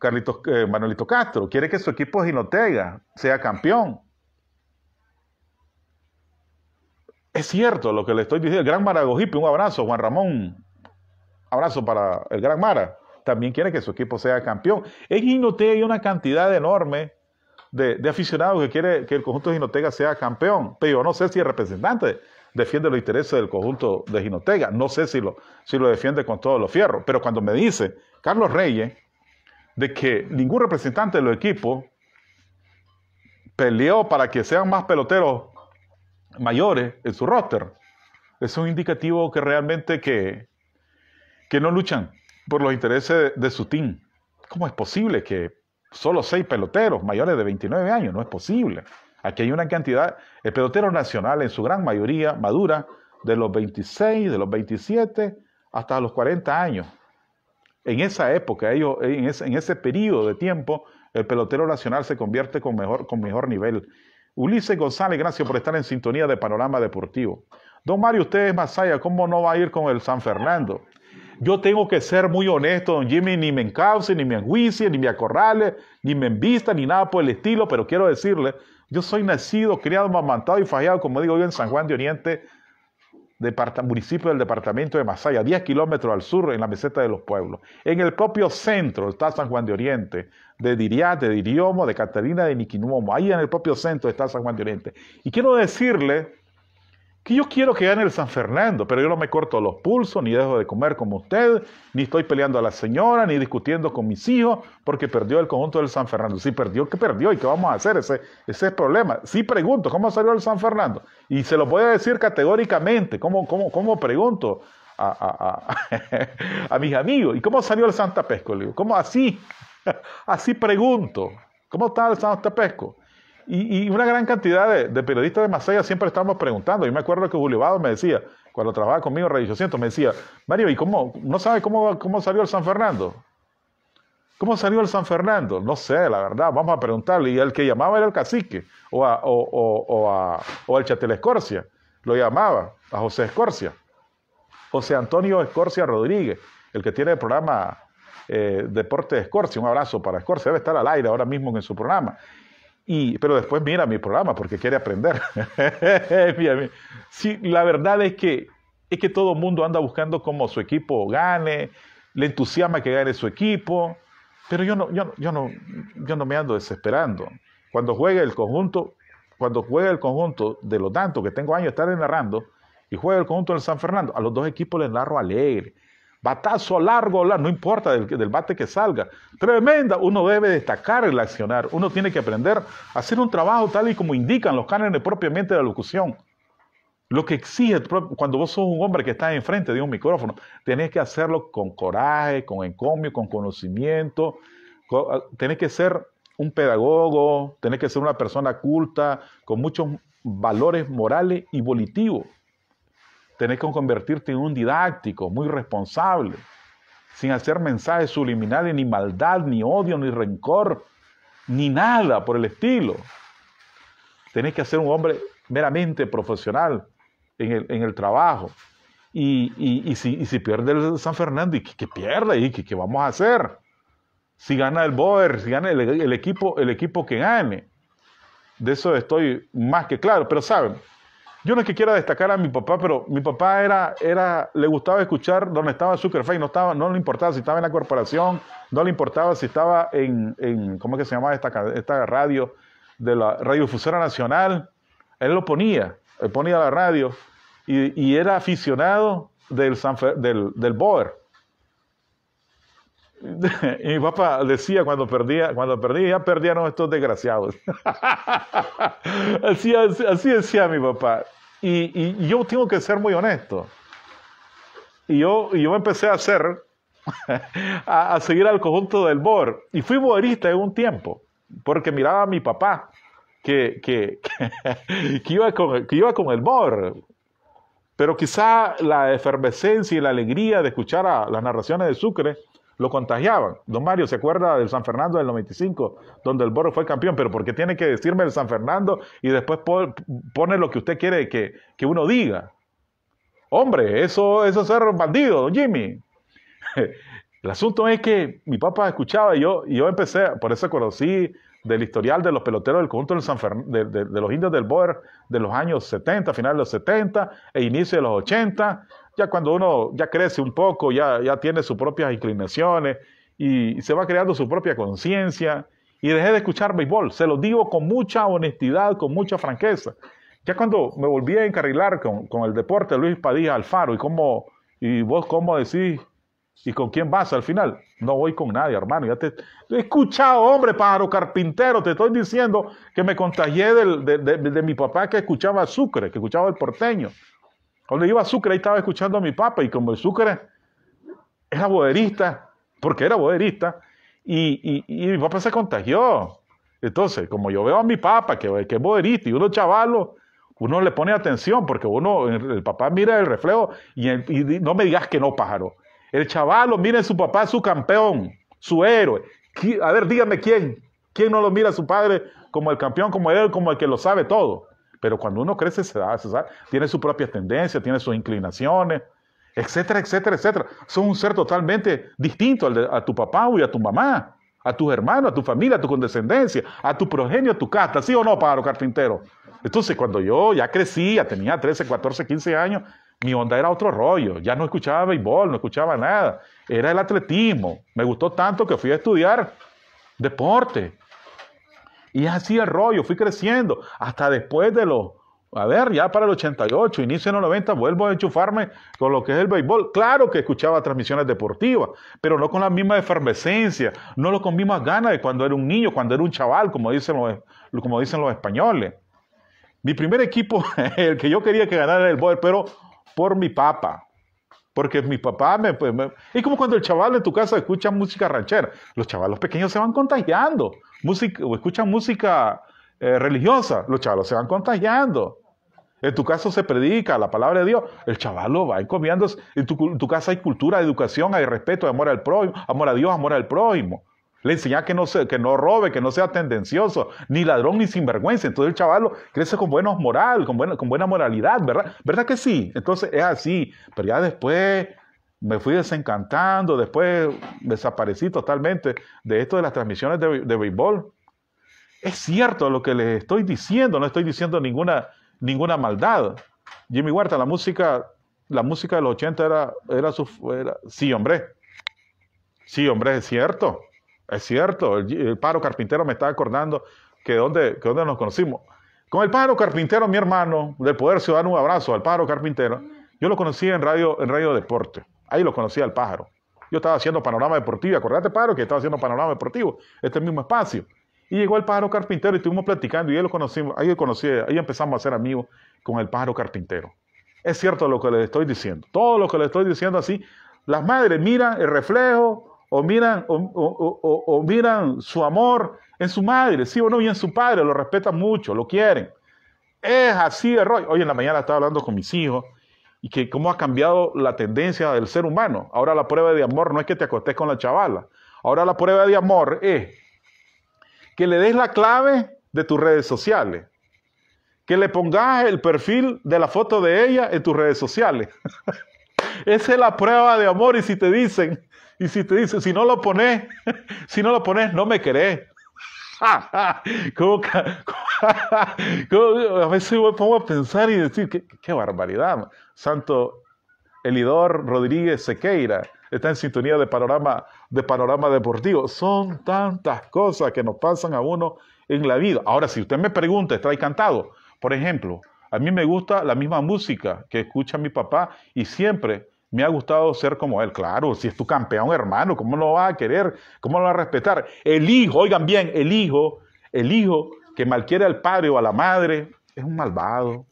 Carlitos, eh, Manuelito Castro, quiere que su equipo Ginotega sea campeón. Es cierto lo que le estoy diciendo. El gran Maragogipe, un abrazo, Juan Ramón. Abrazo para el gran Mara. También quiere que su equipo sea campeón. En Ginotega hay una cantidad enorme de, aficionados que quiere que el conjunto de Ginotega sea campeón. Pero yo no sé si el representante defiende los intereses del conjunto de Ginotega. No sé si lo, si lo defiende con todos los fierros. Pero cuando me dice Carlos Reyes de que ningún representante de los equipos peleó para que sean más peloteros mayores en su roster, es un indicativo que realmente que, que no luchan por los intereses de su team. ¿Cómo es posible que solo seis peloteros mayores de 29 años, no es posible. Aquí hay una cantidad, el eh, pelotero nacional en su gran mayoría madura de los 26, de los 27 hasta los 40 años. En esa época, ellos, en, ese, en ese periodo de tiempo, el pelotero nacional se convierte con mejor, con mejor nivel. Ulises González, gracias por estar en sintonía de Panorama Deportivo. Don Mario, usted es Masaya, ¿cómo no va a ir con el San Fernando? Yo tengo que ser muy honesto, don Jimmy, ni me encauce, ni me enjuicie, ni me acorrale, ni me envista, ni nada por el estilo, pero quiero decirle, yo soy nacido, criado, mamantado y fallado, como digo yo, en San Juan de Oriente, municipio del departamento de Masaya, 10 kilómetros al sur, en la meseta de los pueblos. En el propio centro está San Juan de Oriente, de Diriat, de Diriomo, de Catalina, de Niquinuomo. Ahí en el propio centro está San Juan de Oriente. Y quiero decirle que yo quiero que gane el San Fernando, pero yo no me corto los pulsos, ni dejo de comer como usted, ni estoy peleando a la señora, ni discutiendo con mis hijos, porque perdió el conjunto del San Fernando. Si perdió, ¿qué perdió? ¿Y qué vamos a hacer? Ese, ese es el problema. Si pregunto, ¿cómo salió el San Fernando? Y se lo voy a decir categóricamente, ¿cómo, cómo, cómo pregunto? A, mis amigos. ¿Y cómo salió el Santa Pesco? Le ¿cómo así? Así pregunto. ¿Cómo está el Santa Pesco? Y, una gran cantidad de, periodistas de Masaya siempre estamos preguntando. Yo me acuerdo que Julio Bado me decía, cuando trabajaba conmigo en Radio 800, me decía, Mario, ¿y cómo? ¿No sabe cómo, cómo salió el San Fernando? ¿Cómo salió el San Fernando? No sé, la verdad, vamos a preguntarle. Y el que llamaba era el cacique, o, el o, Chatel Escorcia, lo llamaba, a José Escorcia. José Antonio Escorcia Rodríguez, el que tiene el programa eh, Deporte de Escorcia. Un abrazo para Escorcia, debe estar al aire ahora mismo en su programa pero después mira mi programa porque quiere aprender. sí, la verdad es que, es que todo el mundo anda buscando cómo su equipo gane, le entusiasma que gane su equipo, pero yo no, yo, no, yo, no, me ando desesperando. Cuando juega el conjunto, cuando juega el conjunto de lo tanto que tengo años de estar narrando, y juega el conjunto del San Fernando, a los dos equipos les narro alegre Batazo largo, largo no importa del, del, bate que salga. Tremenda, uno debe destacar el accionar. Uno tiene que aprender a hacer un trabajo tal y como indican los cánones propiamente de la locución. Lo que exige, cuando vos sos un hombre que está enfrente de un micrófono, tenés que hacerlo con coraje, con encomio, con conocimiento. Ah, tenés que ser un pedagogo, tenés que ser una persona culta, con muchos valores morales y volitivos tenés que convertirte en un didáctico, muy responsable, sin hacer mensajes subliminales, ni maldad, ni odio, ni rencor, ni nada por el estilo. Tenés que ser un hombre meramente profesional en el, trabajo. Y, si, pierde el San Fernando, ¿y qué, pierde? ¿Y qué, vamos a hacer? Si gana el Boer, si gana el, el, equipo, el equipo que gane. De eso estoy más que claro. Pero saben, yo no es que quiera destacar a mi papá, pero mi papá era, era, le gustaba escuchar donde estaba Zuckerface, no estaba, no le importaba si estaba en la corporación, no le importaba si estaba en, en ¿cómo es que se llamaba esta, esta radio? De la radio Radiofusora Nacional. Él lo ponía, él ponía la radio y, era aficionado del, San del Boer. Y mi papá decía cuando perdía, cuando perdía, ya perdían estos desgraciados. así, así, decía mi papá. Y, yo tengo que ser muy honesto. Y yo, yo empecé a hacer, a, seguir al conjunto del BOR. Y fui borista en un tiempo, porque miraba a mi papá que, que, iba, con, que iba con el BOR. Pero quizá la efervescencia y la alegría de escuchar a las narraciones de Sucre lo contagiaban. Don Mario, ¿se acuerda del San Fernando del 95, donde el Boro fue campeón? Pero ¿por qué tiene que decirme el San Fernando y después pone lo que usted quiere que, uno diga? Hombre, eso, eso es ser bandido, don Jimmy. El asunto es que mi papá escuchaba y yo, y yo empecé, por eso conocí del historial de los peloteros del conjunto del San de, los indios del Boer de los años 70, final de los 70 e inicio de los 80, ya cuando uno ya crece un poco, ya, ya tiene sus propias inclinaciones y, se va creando su propia conciencia. Y dejé de escuchar béisbol, se lo digo con mucha honestidad, con mucha franqueza. Ya cuando me volví a encarrilar con, el deporte Luis Padilla Alfaro y y vos cómo decís ¿Y con quién vas al final? No voy con nadie, hermano. Ya te, he escuchado, hombre, pájaro carpintero. Te estoy diciendo que me contagié de, mi papá que escuchaba Sucre, que escuchaba el porteño. Cuando iba a Sucre, ahí estaba escuchando a mi papá, y como el Sucre era boderista, porque era boderista, y, mi papá se contagió. Entonces, como yo veo a mi papá, que, que es boderista, y uno chavalo, uno le pone atención, porque uno, el papá mira el reflejo, y, no me digas que no, pájaro. El chavalo, a su papá, su campeón, su héroe. A ver, dígame quién, quién no lo mira a su padre como el campeón, como él, como el que lo sabe todo. Pero cuando uno crece, se da, se tiene sus propias tendencias, tiene sus inclinaciones, etcétera, etcétera, etcétera. Son un ser totalmente distinto al de, a tu papá y a tu mamá, a tus hermanos, a tu familia, a tu condescendencia, a tu progenio, a tu casta, ¿sí o no, pájaro carpintero? Entonces, cuando yo ya crecí, tenía 13, 14, 15 años, mi onda era otro rollo. Ya no escuchaba béisbol, no escuchaba nada. Era el atletismo. Me gustó tanto que fui a estudiar deporte. Y así el rollo, fui creciendo hasta después de los, a ver, ya para el 88, inicio de los 90, vuelvo a enchufarme con lo que es el béisbol. Claro que escuchaba transmisiones deportivas, pero no con la misma efervescencia, no con mismas ganas de cuando era un niño, cuando era un chaval, como dicen los, como dicen los españoles. Mi primer equipo, el que yo quería que ganara el Boer, pero por mi papá, porque mi papá me, pues, Es como cuando el chaval de tu casa escucha música ranchera. Los chavalos pequeños se van contagiando música, o escuchan música eh, religiosa, los chavalos se van contagiando. En tu caso se predica la palabra de Dios, el chavalo va encomiando, En tu, casa hay cultura, educación, hay respeto, amor al prójimo, amor a Dios, amor al prójimo. Le enseña que no, se, que no robe, que no sea tendencioso, ni ladrón ni sinvergüenza. Entonces el chaval crece con buenos moral, con buena, con buena moralidad, ¿verdad? ¿Verdad que sí? Entonces es así. Pero ya después me fui desencantando, después desaparecí totalmente de esto de las transmisiones de, de béisbol. Es cierto lo que les estoy diciendo, no estoy diciendo ninguna, ninguna maldad. Jimmy Huerta, la música, la música de los 80 era, era su... Era, sí, hombre. Sí, hombre, es cierto. Es cierto. El, paro carpintero me está acordando que dónde, que nos conocimos. Con el paro carpintero, mi hermano, del Poder Ciudadano, un abrazo al paro carpintero. Yo lo conocí en Radio, en radio Deporte. Ahí lo conocía el pájaro. Yo estaba haciendo panorama deportivo, acordate, pájaro, que estaba haciendo panorama deportivo, este mismo espacio. Y llegó el pájaro carpintero y estuvimos platicando y ahí lo conocimos, ahí conocí, ahí empezamos a ser amigos con el pájaro carpintero. Es cierto lo que les estoy diciendo. Todo lo que les estoy diciendo así, las madres miran el reflejo o miran, o, miran su amor en su madre, sí o no, y en su padre, lo respetan mucho, lo quieren. Es así de rollo. Hoy en la mañana estaba hablando con mis hijos y que cómo ha cambiado la tendencia del ser humano. Ahora la prueba de amor no es que te acostes con la chavala. Ahora la prueba de amor es que le des la clave de tus redes sociales. Que le pongas el perfil de la foto de ella en tus redes sociales. Esa es la prueba de amor y si te dicen, y si te dicen, si no lo pones, si no lo pones, no me querés. a veces me pongo a pensar y decir, qué barbaridad. Santo Elidor Rodríguez Sequeira está en sintonía de panorama, de panorama deportivo. Son tantas cosas que nos pasan a uno en la vida. Ahora, si usted me pregunta, ¿está cantado? Por ejemplo, a mí me gusta la misma música que escucha mi papá y siempre me ha gustado ser como él. Claro, si es tu campeón, hermano, ¿cómo lo va a querer? ¿Cómo lo va a respetar? El hijo, oigan bien, el hijo, el hijo que malquiere al padre o a la madre, es un malvado,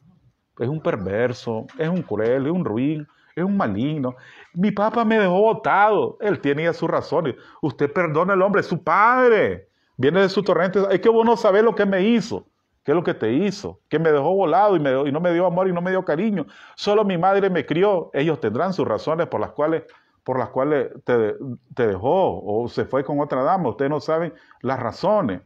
es un perverso, es un cruel, es un ruin, es un maligno. Mi papá me dejó votado. Él tiene sus razones. Usted perdona al hombre, su padre. Viene de su torrente. Es que vos no sabés lo que me hizo. ¿Qué es lo que te hizo? Que me dejó volado y, no me dio amor y no me dio cariño. Solo mi madre me crió. Ellos tendrán sus razones por las cuales, por las cuales te, te dejó o se fue con otra dama. Ustedes no saben las razones.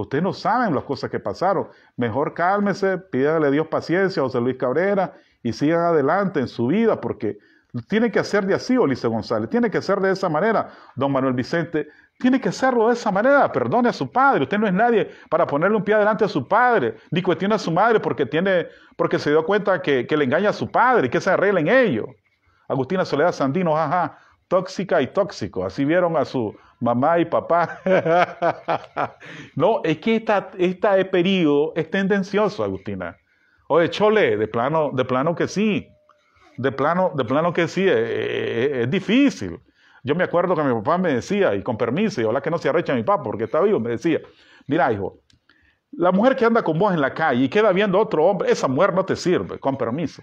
Ustedes no saben las cosas que pasaron. Mejor cálmese, pídale a Dios paciencia a José Luis Cabrera y siga adelante en su vida, porque tiene que hacer de así, Ulises González, tiene que hacer de esa manera, don Manuel Vicente, tiene que hacerlo de esa manera, perdone a su padre, usted no es nadie para ponerle un pie adelante a su padre, ni cuestiona a su madre porque, tiene, porque se dio cuenta que, le engaña a su padre, y que se en ello. Agustina Soledad Sandino, ajá, tóxica y tóxico, así vieron a su, mamá y papá. no, es que esta, esta este periodo es tendencioso, Agustina. Oye, chole, de plano, de plano que sí. De plano, de plano que sí, eh, eh, eh, es, difícil. Yo me acuerdo que mi papá me decía, y con permiso, y ojalá que no se arrecha mi papá porque está vivo, me decía, mira hijo, la mujer que anda con vos en la calle y queda viendo otro hombre, esa mujer no te sirve, con permiso.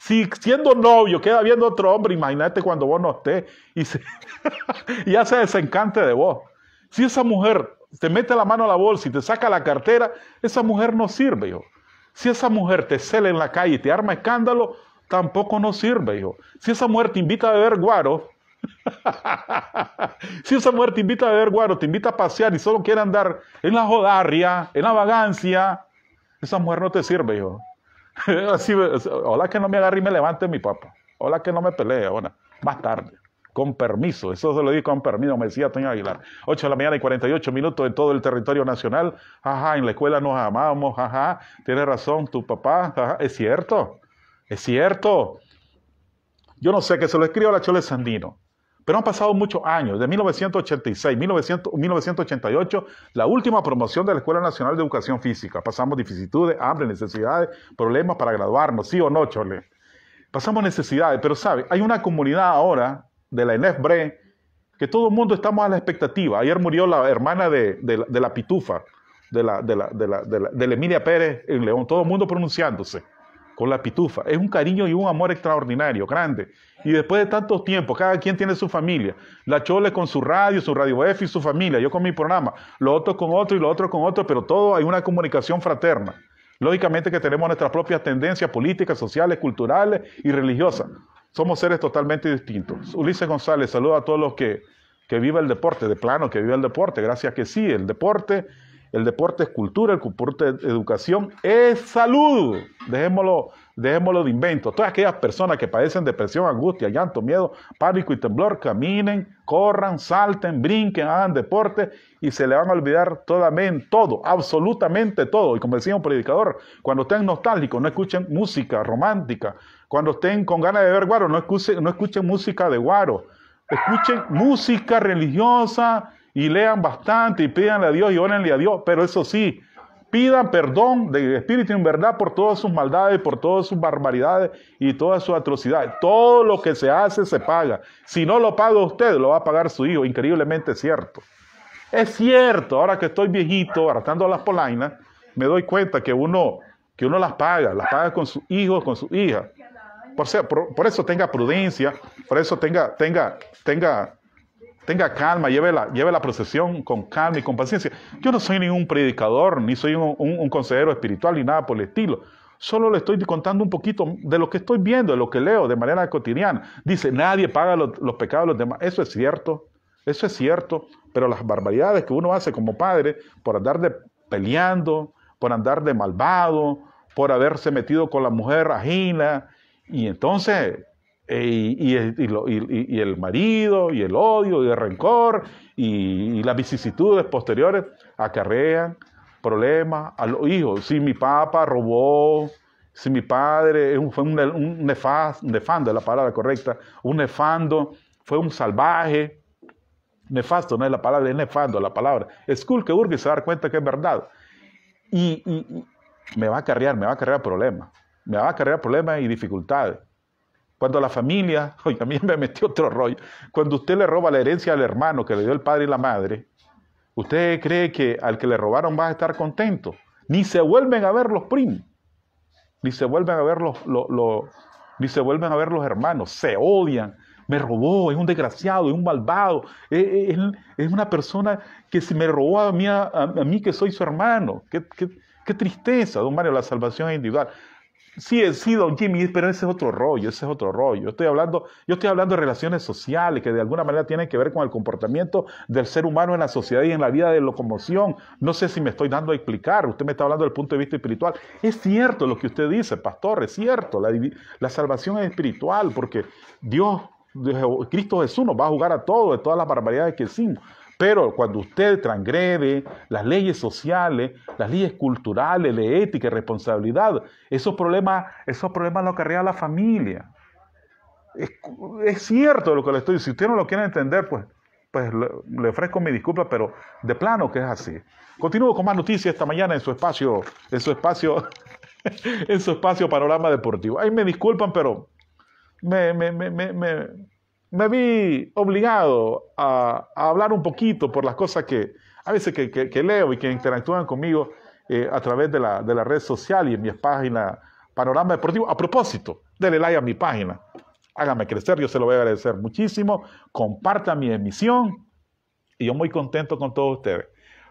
Si siendo novio queda viendo otro hombre, imagínate cuando vos no estés y, ya se desencante de vos. Si esa mujer te mete la mano a la bolsa y te saca la cartera, esa mujer no sirve, hijo. Si esa mujer te cela en la calle y te arma escándalo, tampoco no sirve, hijo. Si esa mujer te invita a beber guaro, si esa mujer te invita a beber guaro, te invita a pasear y solo quiere andar en la jodarria, en la vagancia, esa mujer no te sirve, hijo hola que no me agarre y me levante mi papá. Hola que no me pelee ahora. Más tarde. Con permiso. Eso se lo digo con permiso, me decía Toño Aguilar. 8 de la mañana y 48 minutos en todo el territorio nacional. Ajá, en la escuela nos amamos. Ajá, tienes razón, tu papá. Ajá, es cierto. Es cierto. Yo no sé, que se lo escriba a la Chole Sandino. Pero han pasado muchos años, de 1986, 1900, 1988, la última promoción de la Escuela Nacional de Educación Física. Pasamos dificultades, hambre, necesidades, problemas para graduarnos, sí o no, Chole. Pasamos necesidades, pero sabe, hay una comunidad ahora de la ENEF-BRE, que todo el mundo estamos a la expectativa. Ayer murió la hermana de, la, pitufa, de de la Emilia Pérez en León, todo el mundo pronunciándose con la pitufa. Es un cariño y un amor extraordinario, grande. Y después de tantos tiempos, cada quien tiene su familia. La Chole con su radio, su radio F y su familia, yo con mi programa, los otros con otro y los otros con otro, pero todo hay una comunicación fraterna. Lógicamente que tenemos nuestras propias tendencias políticas, sociales, culturales y religiosas. Somos seres totalmente distintos. Ulises González, saludo a todos los que, que viva el deporte, de plano, que viva el deporte. Gracias que sí, el deporte, el deporte es cultura, el deporte es educación, es salud. Dejémoslo Dejémoslo de invento. Todas aquellas personas que padecen depresión, angustia, llanto, miedo, pánico y temblor, caminen, corran, salten, brinquen, hagan deporte y se le van a olvidar totalmente todo, absolutamente todo. Y como decía un predicador, cuando estén nostálgicos, no escuchen música romántica. Cuando estén con ganas de ver guaro, no escuchen, no escuchen música de guaro. Escuchen música religiosa y lean bastante y pídanle a Dios y órenle a Dios. Pero eso sí, Pidan perdón del espíritu en verdad por todas sus maldades, por todas sus barbaridades y todas sus atrocidades. Todo lo que se hace se paga. Si no lo paga usted, lo va a pagar su hijo. Increíblemente cierto. Es cierto, ahora que estoy viejito, arrastrando las polainas, me doy cuenta que uno, que uno las paga, las paga con sus hijos, con sus hijas. Por, por, eso tenga prudencia, por eso tenga, tenga, tenga tenga calma, lleve la, la procesión con calma y con paciencia. Yo no soy ningún predicador, ni soy un, consejero espiritual, ni nada por el estilo. Solo le estoy contando un poquito de lo que estoy viendo, de lo que leo de manera cotidiana. Dice, nadie paga los, pecados de los demás. Eso es cierto, eso es cierto, pero las barbaridades que uno hace como padre por andar de peleando, por andar de malvado, por haberse metido con la mujer ajena, y entonces y, el marido, y el odio, y el rencor, y, las vicisitudes posteriores acarrean problemas a los hijos. Si mi papá robó, si mi padre fue un, un nefando, es la palabra correcta, un nefando, fue un salvaje. Nefasto no es la palabra, es nefando la palabra. Es cool que se va a dar cuenta que es verdad. Y, me va a acarrear, me va a acarrear problemas. Me va a acarrear problemas y dificultades. Cuando la familia, oye, a mí me metió otro rollo, cuando usted le roba la herencia al hermano que le dio el padre y la madre, usted cree que al que le robaron va a estar contento. Ni se vuelven a ver los primos, ni se vuelven a ver los, ni se vuelven a ver los hermanos, se odian, me robó, es un desgraciado, es un malvado, es, una persona que se me robó a mí, a, mí que soy su hermano. Qué, qué, qué, tristeza, don Mario, la salvación es individual. Sí, eh, sí, don Jimmy, pero ese es otro rollo, ese es otro rollo. yo estoy hablando de relaciones sociales que de alguna manera tienen que ver con el comportamiento del ser humano en la sociedad y en la vida de locomoción. No sé si me estoy dando a explicar, usted me está hablando del punto de vista espiritual. Es cierto lo que usted dice, pastor, es cierto, la, salvación es espiritual porque Dios, Cristo Jesús nos va a jugar a todos, de todas las barbaridades que hicimos. Pero cuando usted transgrede las leyes sociales, las leyes culturales, la ética y responsabilidad, esos problemas, esos problemas acarrea la familia. Es, cierto lo que le estoy diciendo. Si usted no lo quiere entender, pues, pues le, ofrezco mi disculpa, pero de plano que es así. Continúo con más noticias esta mañana en su espacio, en su espacio, en su espacio Panorama Deportivo. Ahí me disculpan, pero me me vi obligado a, hablar un poquito por las cosas que a veces que, leo y que interactúan conmigo eh, a través de la, de red social y en mi página Panorama Deportivo. A propósito, denle like a mi página. Hágame crecer, yo se lo voy a agradecer muchísimo. Comparta mi emisión y yo muy contento con todos ustedes.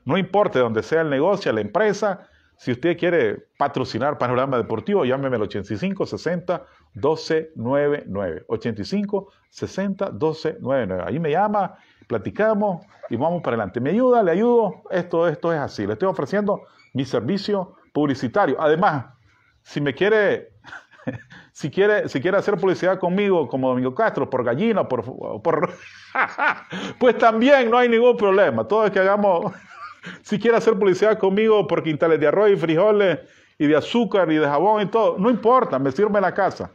No importa dónde sea el negocio, la empresa, si usted quiere patrocinar Panorama Deportivo, llámeme al 85 60 1299. 85 60 1299. Ahí me llama, platicamos y vamos para adelante. ¿Me ayuda? ¿Le ayudo? Esto, esto es así. Le estoy ofreciendo mi servicio publicitario. Además, si me quiere, si quiere, si quiere hacer publicidad conmigo como Domingo Castro, por gallina, por, por pues también no hay ningún problema. Todo es que hagamos, si quiere hacer publicidad conmigo por quintales de arroz y frijoles y de azúcar y de jabón y todo, no importa, me sirve la casa.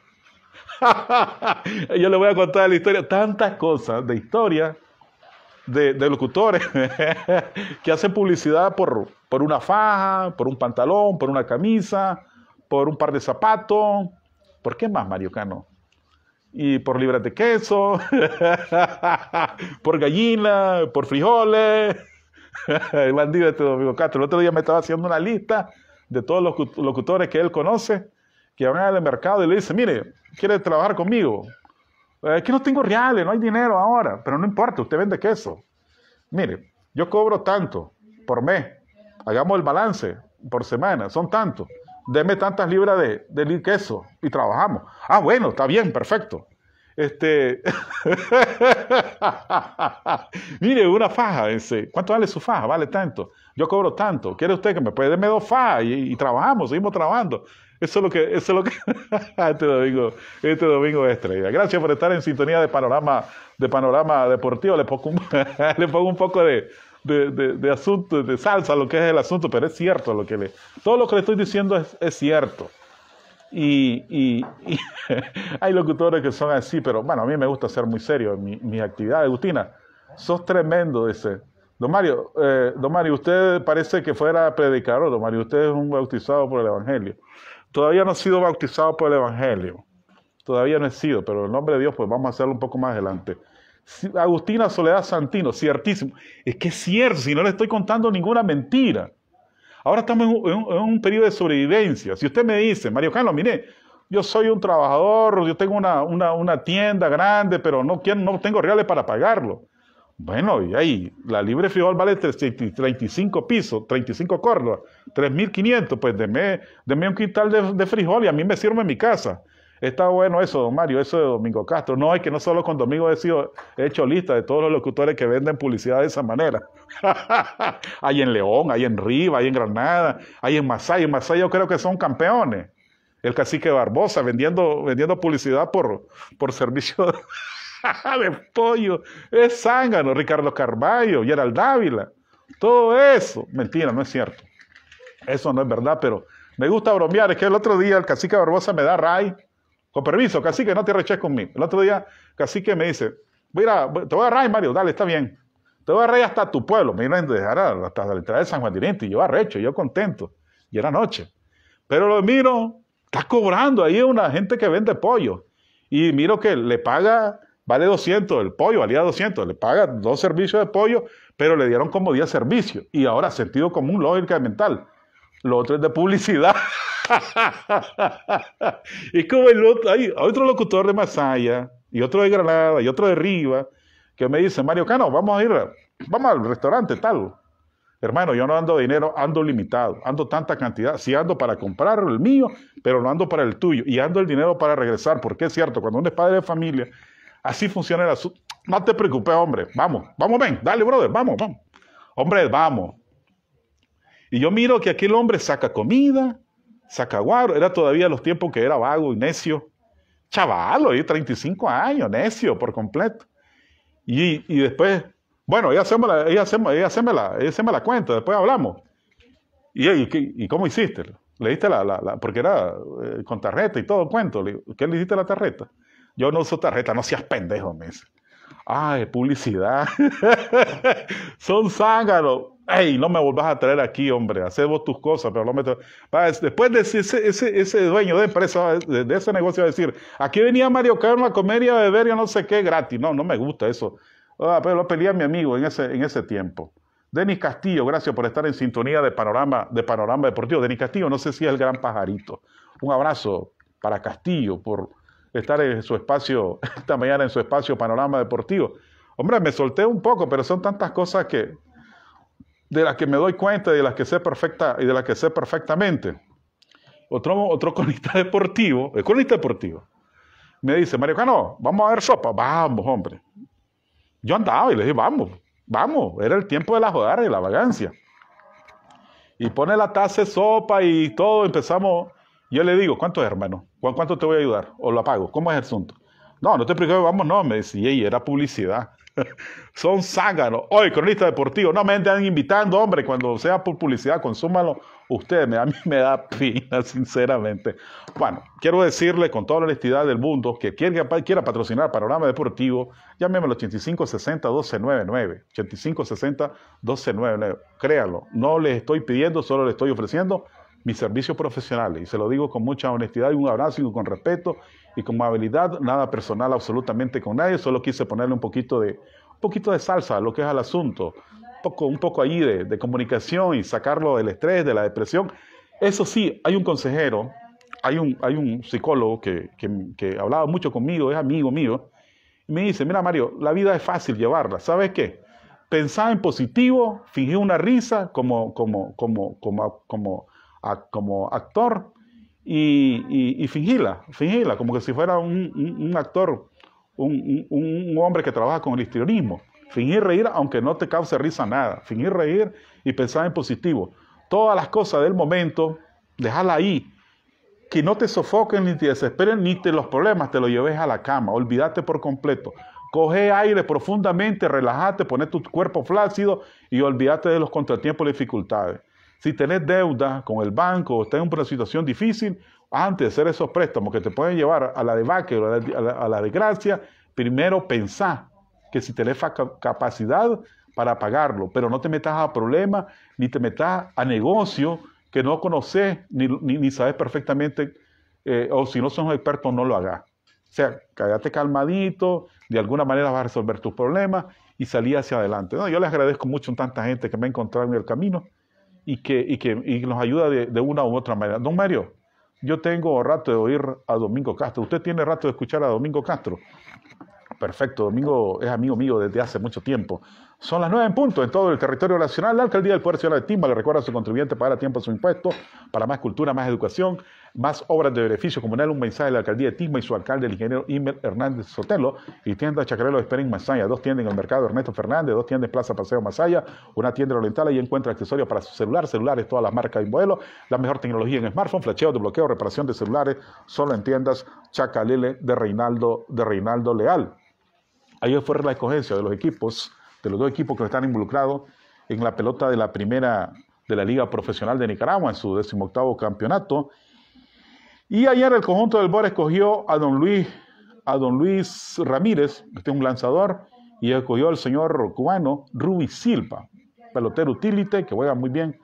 Yo le voy a contar la historia, tantas cosas de historia, de, locutores, que hacen publicidad por, por una faja, por un pantalón, por una camisa, por un par de zapatos. ¿Por qué más, Mario Cano? Y por libras de queso, por gallina, por frijoles. El bandido este Domingo Castro. El otro día me estaba haciendo una lista de todos los locutores que él conoce que van al mercado y le dicen, mire, quiere trabajar conmigo. Es eh, que no tengo reales, no hay dinero ahora, pero no importa, usted vende queso. Mire, yo cobro tanto por mes, hagamos el balance por semana, son tantos. Deme tantas libras de, queso y trabajamos. Ah, bueno, está bien, perfecto. Este, mire, una faja, ese. ¿cuánto vale su faja? Vale tanto. Yo cobro tanto. ¿Quiere usted que me puede? Deme dos fajas y trabajamos, seguimos trabajando. Eso es lo que, eso es lo que este domingo, este domingo es estrella. Gracias por estar en sintonía de panorama, de panorama deportivo. Le pongo un, le pongo un poco de, de, de, asunto, de salsa lo que es el asunto, pero es cierto lo que le, todo lo que le estoy diciendo es, cierto. Y, hay locutores que son así, pero bueno, a mí me gusta ser muy serio en mi, mis actividades. Agustina, sos tremendo, ese. Don Mario, eh, don Mario, usted parece que fuera predicador, don Mario, usted es un bautizado por el Evangelio. Todavía no he sido bautizado por el Evangelio. Todavía no he sido, pero en el nombre de Dios, pues vamos a hacerlo un poco más adelante. Agustina Soledad Santino, ciertísimo. Es que es cierto, si no le estoy contando ninguna mentira. Ahora estamos en un, periodo de sobrevivencia. Si usted me dice, Mario Carlos, mire, yo soy un trabajador, yo tengo una, tienda grande, pero no, no tengo reales para pagarlo. Bueno, y ahí, la libre frijol vale 35 pisos, 35 córdobas, 3.500, pues deme, deme, un quintal de, frijol y a mí me sirve en mi casa. Está bueno eso, don Mario, eso de Domingo Castro. No, es que no solo con Domingo he, sido, hecho lista de todos los locutores que venden publicidad de esa manera. hay en León, hay en Riva, hay en Granada, hay en Masaya. En Masaya yo creo que son campeones. El cacique Barbosa vendiendo, vendiendo publicidad por, por servicio. de pollo, es zángano, Ricardo Carballo, Gerald Dávila, todo eso. Mentira, no es cierto. Eso no es verdad, pero me gusta bromear. Es que el otro día el cacique Barbosa me da ray. Con permiso, cacique, no te reches conmigo. El otro día, cacique me dice, mira, te voy a ray, Mario, dale, está bien. Te voy a ray hasta tu pueblo. Me a dejar hasta la entrada de San Juan Dirente. Y yo arrecho, yo contento. Y era noche. Pero lo miro, está cobrando ahí una gente que vende pollo. Y miro que le paga Vale 200, el pollo valía 200, le pagan dos servicios de pollo, pero le dieron como 10 servicio, Y ahora, sentido común, lógica y mental. Lo otro es de publicidad. y como el otro, hay otro locutor de Masaya, y otro de Granada, y otro de Riva, que me dice, Mario Cano, vamos a ir, vamos al restaurante tal. Hermano, yo no ando dinero, ando limitado, ando tanta cantidad. Si ando para comprar el mío, pero no ando para el tuyo. Y ando el dinero para regresar, porque es cierto, cuando uno es padre de familia, Así funciona el asunto. No te preocupes, hombre. Vamos, vamos, ven. Dale, brother, vamos, vamos. Hombre, vamos. Y yo miro que aquel hombre saca comida, saca guaro. Era todavía los tiempos que era vago y necio. chavalo y 35 años, necio por completo. Y, después, bueno, ella se, me la, la, la cuenta, después hablamos. ¿Y, y, cómo hiciste? Le diste la, la, porque era eh, con tarreta y todo cuento. ¿Qué le hiciste la tarreta? Yo no uso tarjeta, no seas pendejo, me dice. Ay, publicidad. Son zánganos. Ey, no me volvás a traer aquí, hombre. Haced vos tus cosas, pero no me Después de ese, ese, dueño de empresa, de, ese negocio, a decir: aquí venía Mario Carmen a comer y a beber y no sé qué gratis. No, no me gusta eso. Ah, pero lo peleé a mi amigo en ese, en ese tiempo. Denis Castillo, gracias por estar en sintonía de Panorama, de Panorama Deportivo. Denis Castillo, no sé si es el gran pajarito. Un abrazo para Castillo por estar en su espacio, esta mañana en su espacio Panorama Deportivo. Hombre, me solté un poco, pero son tantas cosas que de las que me doy cuenta y de las que sé perfecta y de las que sé perfectamente. Otro, otro cronista deportivo, el cronista deportivo, me dice, Mario Cano, vamos a ver sopa. Vamos, hombre. Yo andaba y le dije, vamos, vamos. Era el tiempo de la jodar y la vagancia. Y pone la taza de sopa y todo, empezamos yo le digo, ¿cuánto es, hermano? ¿Cuánto te voy a ayudar? ¿O lo apago? ¿Cómo es el asunto? No, no te preocupes, vamos, no. Me decía, y era publicidad. Son zánganos. hoy cronista deportivo, no me están invitando, hombre. Cuando sea por publicidad, consúmalo ustedes. A mí me da pena, sinceramente. Bueno, quiero decirle con toda la honestidad del mundo que quien quiera patrocinar Panorama Deportivo, llámeme al 8560-1299. 8560-1299. Créanlo, no les estoy pidiendo, solo les estoy ofreciendo mis servicios profesionales, y se lo digo con mucha honestidad y un abrazo y con respeto y con amabilidad, nada personal absolutamente con nadie, solo quise ponerle un poquito de, un poquito de salsa a lo que es el asunto, un poco, un allí de, comunicación y sacarlo del estrés, de la depresión. Eso sí, hay un consejero, hay un, hay un psicólogo que, que, hablaba mucho conmigo, es amigo mío, y me dice, mira Mario, la vida es fácil llevarla, ¿sabes qué? pensar en positivo, fingir una risa, como, como, como, como, como como actor y, fingirla, fingila, como que si fuera un, actor, un, hombre que trabaja con el histrionismo. Fingir reír aunque no te cause risa nada. Fingir reír y pensar en positivo. Todas las cosas del momento, dejarlas ahí. Que no te sofoquen, ni te desesperen, ni te los problemas te los lleves a la cama. Olvídate por completo. Coge aire profundamente, relájate, poner tu cuerpo flácido y olvídate de los contratiempos y dificultades. Si tenés deuda con el banco o estás en una situación difícil, antes de hacer esos préstamos que te pueden llevar a la debacle o a la, desgracia, primero pensá que si tenés capacidad para pagarlo, pero no te metas a problemas ni te metas a negocios que no conoces ni, ni, sabes perfectamente, eh, o si no sos expertos, no lo hagas. O sea, cállate calmadito, de alguna manera vas a resolver tus problemas y salí hacia adelante. yo les agradezco mucho a tanta gente que me ha encontrado en el camino y que, y que y nos ayuda de, de, una u otra manera. Don Mario, yo tengo rato de oír a Domingo Castro. Usted tiene rato de escuchar a Domingo Castro. Perfecto, Domingo es amigo mío desde hace mucho tiempo. Son las nueve en punto en todo el territorio nacional. La Alcaldía del Poder Ciudadano de Timba le recuerda a su contribuyente pagar a tiempo su impuesto para más cultura, más educación, más obras de beneficio comunal. Un mensaje de la Alcaldía de Timba y su alcalde, el ingeniero Imel Hernández Sotelo. Y tiendas Chacalelo de en Masaya. Dos tiendas en el mercado Ernesto Fernández, dos tiendas Plaza Paseo Masaya, una tienda oriental. y encuentra accesorios para su celular, celulares, todas las marcas y modelos. La mejor tecnología en smartphone, flasheo de bloqueo, reparación de celulares. Solo en tiendas Chacalele de Reinaldo, de Reinaldo Leal. Ahí fue la escogencia de los equipos de los dos equipos que están involucrados en la pelota de la primera de la Liga Profesional de Nicaragua en su decimoctavo campeonato. Y ayer el conjunto del Bor escogió a don Luis, a don Ramírez, este es un lanzador, y escogió al señor cubano Rubi Silva, pelotero utilite que juega muy bien.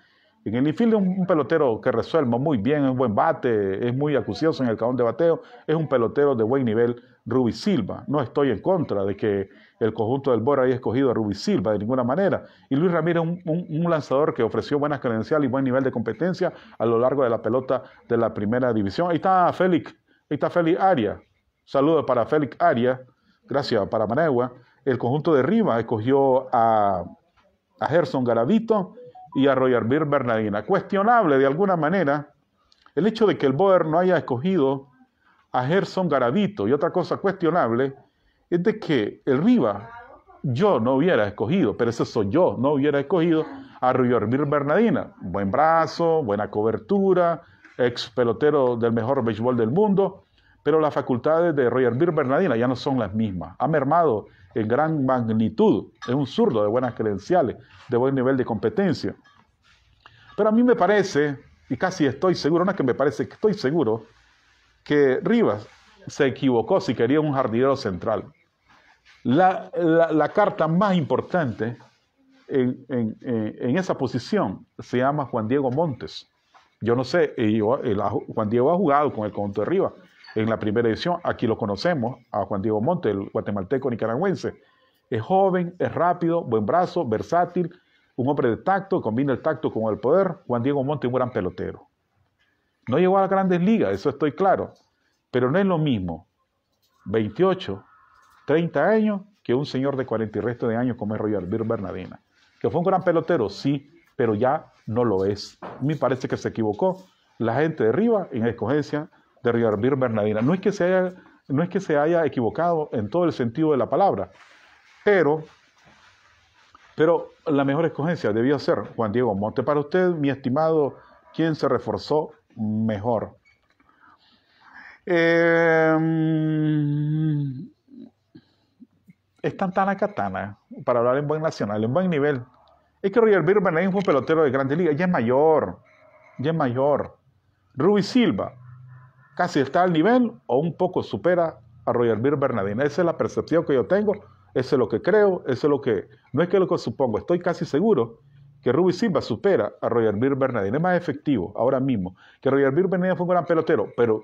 En el infield un pelotero que resuelve muy bien, es buen bate, es muy acucioso en el cajón de bateo, es un pelotero de buen nivel Rubí Silva. No estoy en contra de que el conjunto del Bora haya escogido a Ruby Silva de ninguna manera. Y Luis Ramírez, un, lanzador que ofreció buenas credenciales y buen nivel de competencia a lo largo de la pelota de la primera división. Ahí está Félix, ahí está Félix Aria. Saludos para Félix Aria. Gracias para Managua. El conjunto de Rivas escogió a, a Gerson Garavito y a Roger Bernadina. Cuestionable de alguna manera el hecho de que el Boer no haya escogido a Gerson Garavito. Y otra cosa cuestionable es de que el Riva, yo no hubiera escogido, pero eso soy yo, no hubiera escogido a Ruyormir Bernadina. Buen brazo, buena cobertura, ex pelotero del mejor béisbol del mundo, pero las facultades de Ruyormir Bernadina ya no son las mismas. Ha mermado en gran magnitud. Es un zurdo de buenas credenciales, de buen nivel de competencia. Pero a mí me parece, y casi estoy seguro, no es que me parece que estoy seguro, que Rivas se equivocó si quería un jardinero central. La, carta más importante en, esa posición se llama Juan Diego Montes. Yo no sé, Juan Diego ha jugado con el conjunto de Rivas en la primera edición. Aquí lo conocemos, a Juan Diego Montes, el guatemalteco nicaragüense. Es joven, es rápido, buen brazo, versátil, un hombre de tacto, combina el tacto con el poder. Juan Diego Montes es un gran pelotero. No llegó a las grandes ligas, eso estoy claro. Pero no es lo mismo 28, 30 años que un señor de 40 y resto de años como es Roger Bernadina. Bernardina. Que fue un gran pelotero, sí, pero ya no lo es. Me parece que se equivocó la gente de arriba en la escogencia de Roger Bernadina. Bernardina. No es que se haya, no es que se haya equivocado en todo el sentido de la palabra, pero pero la mejor escogencia debió ser Juan Diego Monte. Para usted, mi estimado, ¿quién se reforzó mejor. Em, es Tantana Catana, para hablar en buen nacional, en buen nivel. Es que Roger Bernadín fue un pelotero de Grandes Ligas, ya es mayor, ya es mayor. Ruby Silva casi está al nivel o un poco supera a Roger Bir Esa es la percepción que yo tengo, eso es lo que creo, eso es lo que, no es que lo que supongo, estoy casi seguro que Ruby Silva supera a Roger Mir Bernardino. Es más efectivo ahora mismo. Que Roger Mir Bernardino fue un gran pelotero, pero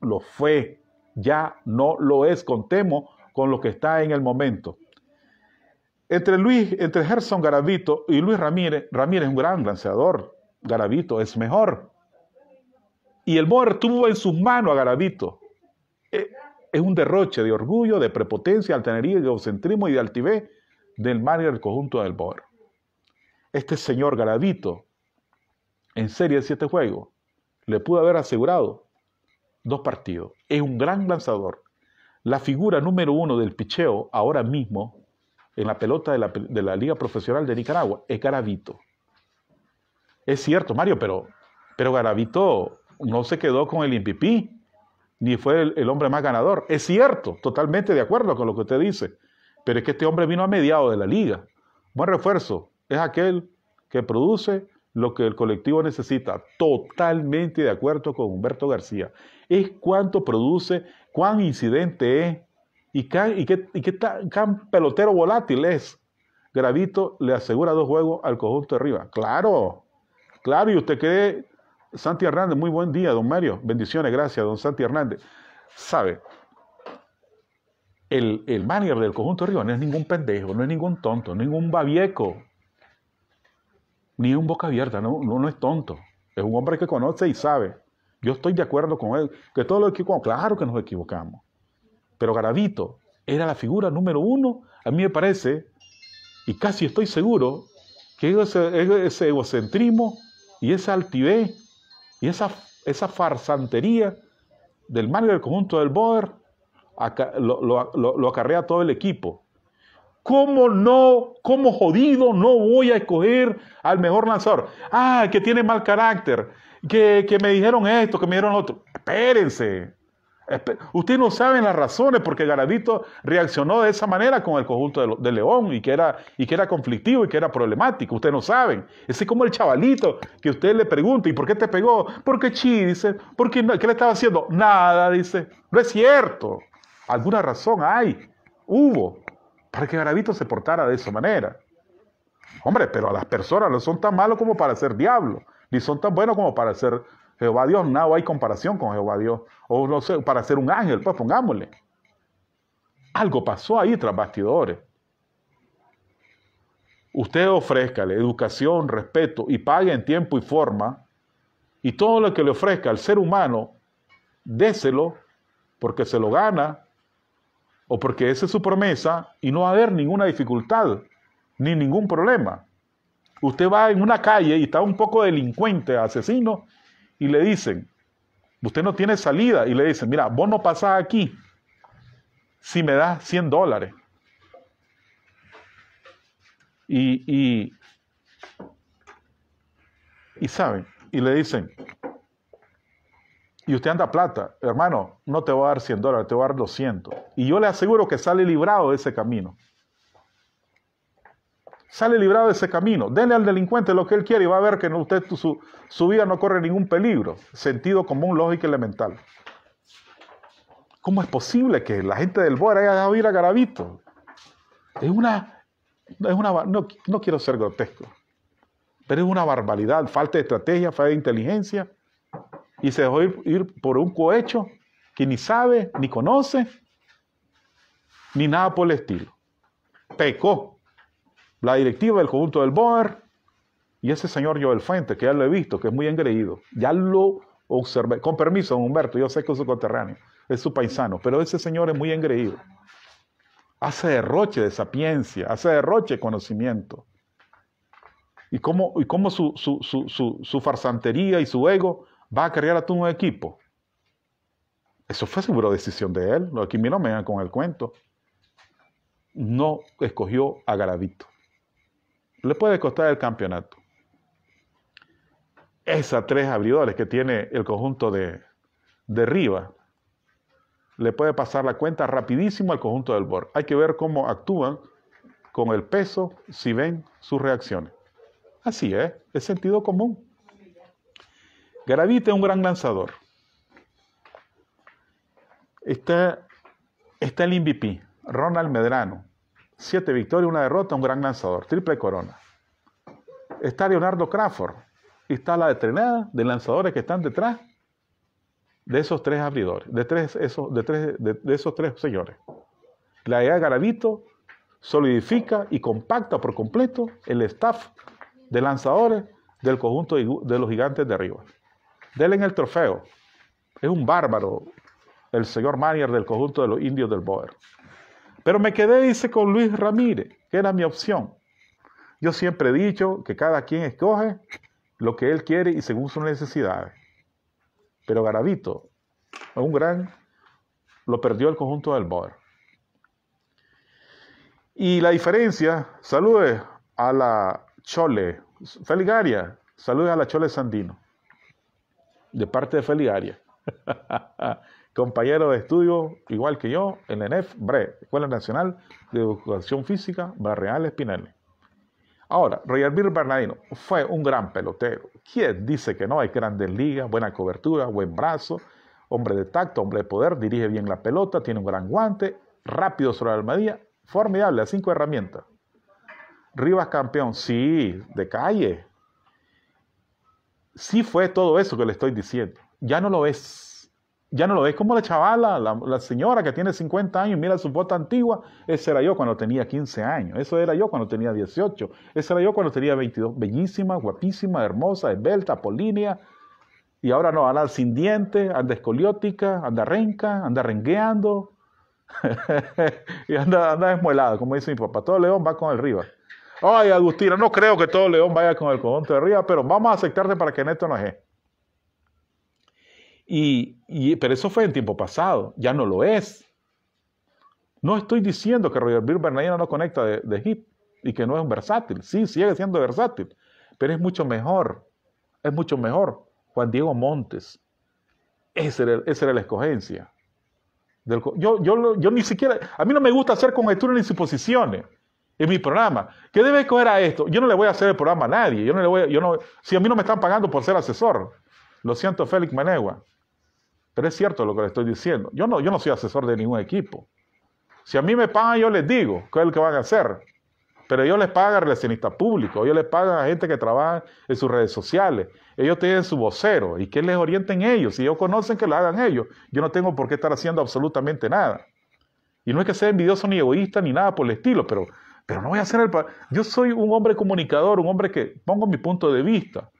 lo fue. Ya no lo es. Contemos con lo que está en el momento. Entre Luis, entre Gerson Garavito y Luis Ramírez, Ramírez es un gran lanzador. Garavito es mejor. Y el Boer tuvo en sus manos a Garavito. Eh, es un derroche de orgullo, de prepotencia, altanería, de egocentrismo y de altivez del mar y del conjunto del Boer este señor Garavito en serie de siete juegos le pudo haber asegurado dos partidos. Es un gran lanzador. La figura número uno del picheo ahora mismo en la pelota de la, Liga Profesional de Nicaragua es Garavito. Es cierto, Mario, pero, pero Garavito no se quedó con el MVP, ni fue el, hombre más ganador. Es cierto, totalmente de acuerdo con lo que usted dice. Pero es que este hombre vino a mediados de la liga. Buen refuerzo, es aquel que produce lo que el colectivo necesita, totalmente de acuerdo con Humberto García. Es cuánto produce, cuán incidente es y, qué, tan, pelotero volátil es. Gravito le asegura dos juegos al conjunto de arriba. Claro, claro, y usted cree, Santi Hernández, muy buen día, don Mario. Bendiciones, gracias, don Santi Hernández. Sabe, el, manager del conjunto de arriba no es ningún pendejo, no es ningún tonto, ningún babieco ni un boca abierta, no, no, es tonto. Es un hombre que conoce y sabe. Yo estoy de acuerdo con él, que todo lo que claro que nos equivocamos. Pero Garavito era la figura número uno, a mí me parece, y casi estoy seguro, que ese, egocentrismo y esa altivez y esa, esa farsantería del mal del conjunto del Boer lo, lo acarrea todo el equipo. ¿Cómo no, cómo jodido no voy a escoger al mejor lanzador? Ah, que tiene mal carácter, que, me dijeron esto, que me dijeron otro. Espérense. Ustedes no saben las razones porque Garadito reaccionó de esa manera con el conjunto de, León y que, era, y que era conflictivo y que era problemático. Ustedes no saben. Ese es como el chavalito que usted le pregunta, ¿y por qué te pegó? Porque chi, dice. Porque no, ¿Qué le estaba haciendo? Nada, dice. No es cierto. Alguna razón hay. Hubo para que Gravito se portara de esa manera. Hombre, pero a las personas no son tan malos como para ser diablo, ni son tan buenos como para ser Jehová Dios. No hay comparación con Jehová Dios. O no sé, para ser un ángel, pues pongámosle. Algo pasó ahí tras bastidores. Usted ofrézcale educación, respeto y pague en tiempo y forma. Y todo lo que le ofrezca al ser humano, déselo porque se lo gana o porque esa es su promesa y no va a haber ninguna dificultad ni ningún problema. Usted va en una calle y está un poco delincuente, asesino, y le dicen, usted no tiene salida, y le dicen, mira, vos no pasás aquí si me das 100 dólares. Y, y, y saben, y le dicen, y usted anda plata, hermano, no te va a dar 100 dólares, te voy a dar 200. Y yo le aseguro que sale librado de ese camino. Sale librado de ese camino. Denle al delincuente lo que él quiere y va a ver que usted, su, su vida no corre ningún peligro. Sentido común, lógica y elemental. ¿Cómo es posible que la gente del BOR haya dejado ir a Garavito? Es una. no, no quiero ser grotesco, pero es una barbaridad. Falta de estrategia, falta de inteligencia y se dejó ir, por un cohecho que ni sabe, ni conoce, ni nada por el estilo. Pecó la directiva del conjunto del Boer y ese señor Joel Fuente, que ya lo he visto, que es muy engreído, ya lo observé, con permiso, Humberto, yo sé que es su coterráneo es su paisano, pero ese señor es muy engreído. Hace derroche de sapiencia, hace derroche de conocimiento. Y cómo, y cómo su, su, su, su farsantería y su ego ¿Va a cargar a tu nuevo equipo. Eso fue seguro decisión de él. Aquí me no me con el cuento. No escogió a Garavito. Le puede costar el campeonato. Esas tres abridores que tiene el conjunto de, de le puede pasar la cuenta rapidísimo al conjunto del BOR. Hay que ver cómo actúan con el peso si ven sus reacciones. Así es, es sentido común. Garavito es un gran lanzador. Está, está el MVP, Ronald Medrano. Siete victorias, una derrota, un gran lanzador, triple corona. Está Leonardo Crawford. Y está la detrenada de lanzadores que están detrás de esos tres abridores, de, esos, tres, esos tres señores. La idea de Garavito solidifica y compacta por completo el staff de lanzadores del conjunto de los gigantes de arriba en el trofeo. Es un bárbaro el señor Manier del conjunto de los indios del Boer. Pero me quedé, dice, con Luis Ramírez, que era mi opción. Yo siempre he dicho que cada quien escoge lo que él quiere y según sus necesidades. Pero Garavito, un gran, lo perdió el conjunto del Boer. Y la diferencia, saludes a la Chole, Feligaria, saludes a la Chole Sandino de parte de Feliaria, compañero de estudio, igual que yo, en la ENEF, BRE, Escuela Nacional de Educación Física, Barreal Espinel. Ahora, Royalville Bernardino fue un gran pelotero. ¿Quién dice que no? Hay grandes ligas, buena cobertura, buen brazo, hombre de tacto, hombre de poder, dirige bien la pelota, tiene un gran guante, rápido sobre la almadía, formidable, a cinco herramientas. Rivas campeón, sí, de calle, sí fue todo eso que le estoy diciendo. Ya no lo es. Ya no lo es como la chavala, la, señora que tiene 50 años, mira su bota antigua. Ese era yo cuando tenía 15 años. Eso era yo cuando tenía 18. Ese era yo cuando tenía 22. Bellísima, guapísima, hermosa, esbelta, polínea. Y ahora no, anda sin dientes, anda escoliótica, anda renca, anda rengueando. y anda, anda como dice mi papá. Todo león va con el río. Ay, Agustina, no creo que todo León vaya con el conjunto de arriba, pero vamos a aceptarte para que Neto no es. Y, y, pero eso fue en tiempo pasado, ya no lo es. No estoy diciendo que Roger Bill no conecta de, de hit y que no es un versátil. Sí, sigue siendo versátil, pero es mucho mejor. Es mucho mejor. Juan Diego Montes. Esa era, la escogencia. Del, yo, yo, yo, ni siquiera, a mí no me gusta hacer conjeturas ni suposiciones en mi programa. ¿Qué debe coger a esto? Yo no le voy a hacer el programa a nadie. Yo no le voy yo no, si a mí no me están pagando por ser asesor. Lo siento, Félix Manegua. Pero es cierto lo que le estoy diciendo. Yo no, yo no soy asesor de ningún equipo. Si a mí me pagan, yo les digo qué es lo que van a hacer. Pero ellos les pagan a relacionistas públicos, ellos les pagan a gente que trabaja en sus redes sociales, ellos tienen su vocero y que les orienten ellos. Si ellos conocen, que lo hagan ellos. Yo no tengo por qué estar haciendo absolutamente nada. Y no es que sea envidioso ni egoísta ni nada por el estilo, pero pero no voy a hacer el... Yo soy un hombre comunicador, un hombre que pongo mi punto de vista.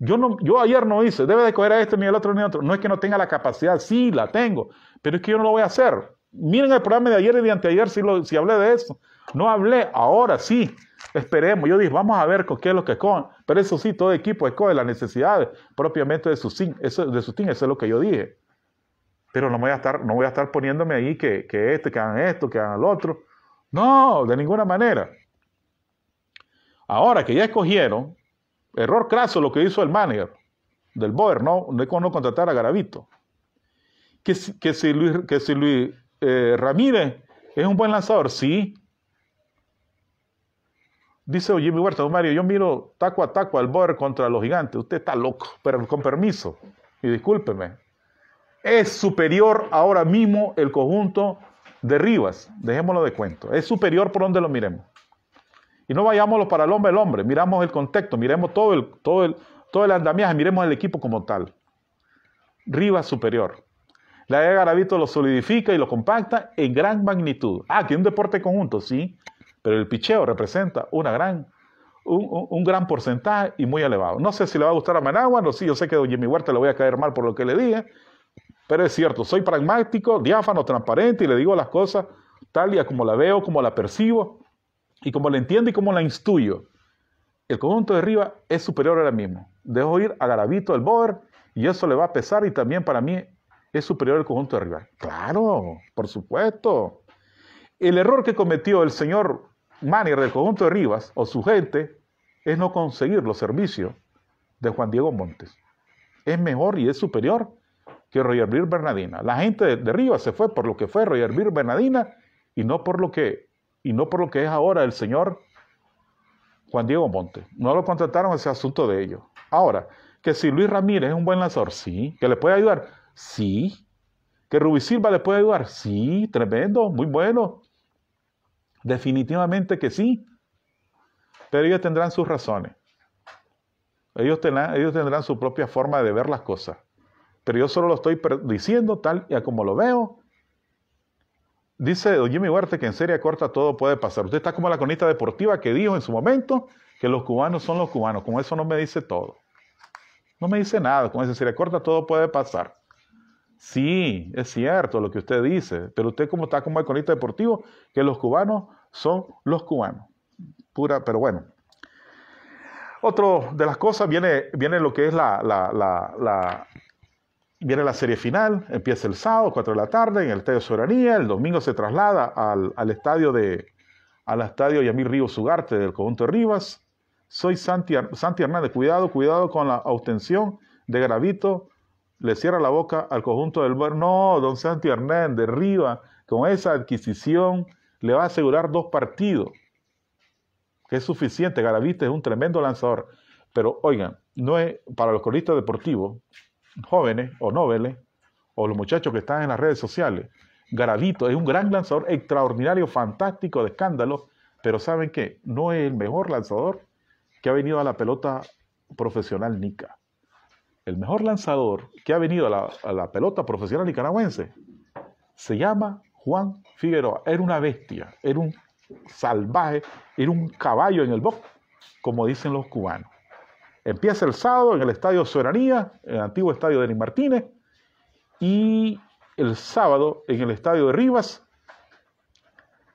Yo, no, yo ayer no hice, debe de coger a este, ni al otro, ni al otro. No es que no tenga la capacidad, sí la tengo, pero es que yo no lo voy a hacer. Miren el programa de ayer y de anteayer si, lo, si hablé de eso. No hablé, ahora sí. Esperemos. Yo dije, vamos a ver qué es lo que con. Pero eso sí, todo equipo escoge las necesidades propiamente de su, eso, de team. Eso es lo que yo dije. Pero no voy a estar, no voy a estar poniéndome ahí que, que este, que hagan esto, que hagan lo otro. No, de ninguna manera. Ahora que ya escogieron, error craso lo que hizo el manager del Boer, no, no, no contratar a Garavito. Que, si Luis, que si Luis eh, Ramírez es un buen lanzador, sí. Dice Jimmy Huerta, don Mario, yo miro taco a taco al Boer contra los gigantes. Usted está loco, pero con permiso. Y discúlpeme. Es superior ahora mismo el conjunto de Rivas, dejémoslo de cuento, es superior por donde lo miremos. Y no vayámoslo para el hombre el hombre, miramos el contexto, miremos todo el, todo el, todo el andamiaje, miremos el equipo como tal. Rivas superior. La de Garavito lo solidifica y lo compacta en gran magnitud. Ah, que un deporte conjunto, sí, pero el picheo representa una gran, un, gran porcentaje y muy elevado. No sé si le va a gustar a Managua, no sé, yo sé que a Jimmy Huerta le voy a caer mal por lo que le dije, pero es cierto, soy pragmático, diáfano, transparente y le digo las cosas tal y como la veo, como la percibo y como la entiendo y como la instuyo. El conjunto de Rivas es superior ahora mismo. Dejo ir a Garavito del Boer y eso le va a pesar y también para mí es superior el conjunto de Rivas. Claro, por supuesto. El error que cometió el señor Manner del conjunto de Rivas o su gente es no conseguir los servicios de Juan Diego Montes. Es mejor y es superior que Roger Bernadina. La gente de, arriba se fue por lo que fue Royer Bernadina y no por lo que y no por lo que es ahora el señor Juan Diego Monte. No lo contrataron ese asunto de ellos. Ahora, que si Luis Ramírez es un buen lanzador, sí, que le puede ayudar, sí, que Rubí Silva le puede ayudar, sí, tremendo, muy bueno. Definitivamente que sí. Pero ellos tendrán sus razones. Ellos ellos tendrán su propia forma de ver las cosas. Pero yo solo lo estoy diciendo tal y como lo veo. Dice Jimmy Huerta que en serie corta todo puede pasar. Usted está como la conista deportiva que dijo en su momento que los cubanos son los cubanos. Con eso no me dice todo. No me dice nada. Con esa serie corta todo puede pasar. Sí, es cierto lo que usted dice, pero usted como está como el conista deportivo, que los cubanos son los cubanos. Pura, pero bueno. Otro de las cosas viene, viene lo que es la viene la serie final, empieza el sábado, 4 de la tarde, en el Estadio Soberanía, el domingo se traslada al, estadio de al estadio Yamir Ríos Ugarte del conjunto de Rivas. Soy Santi, Santi Hernández, cuidado, cuidado con la abstención... de Garavito... le cierra la boca al conjunto del buen. No, don Santi Hernández, De Rivas, con esa adquisición le va a asegurar dos partidos, que es suficiente. Garavito es un tremendo lanzador. Pero oigan, no es, para los coristas deportivos, jóvenes o nobles o los muchachos que están en las redes sociales. Garavito es un gran lanzador, extraordinario, fantástico, de escándalo, pero ¿saben qué? No es el mejor lanzador que ha venido a la pelota profesional nica. El mejor lanzador que ha venido a la, a la pelota profesional nicaragüense se llama Juan Figueroa. Era una bestia, era un salvaje, era un caballo en el box, como dicen los cubanos. Empieza el sábado en el Estadio Soberanía, el antiguo Estadio de Martínez, y el sábado en el Estadio de Rivas,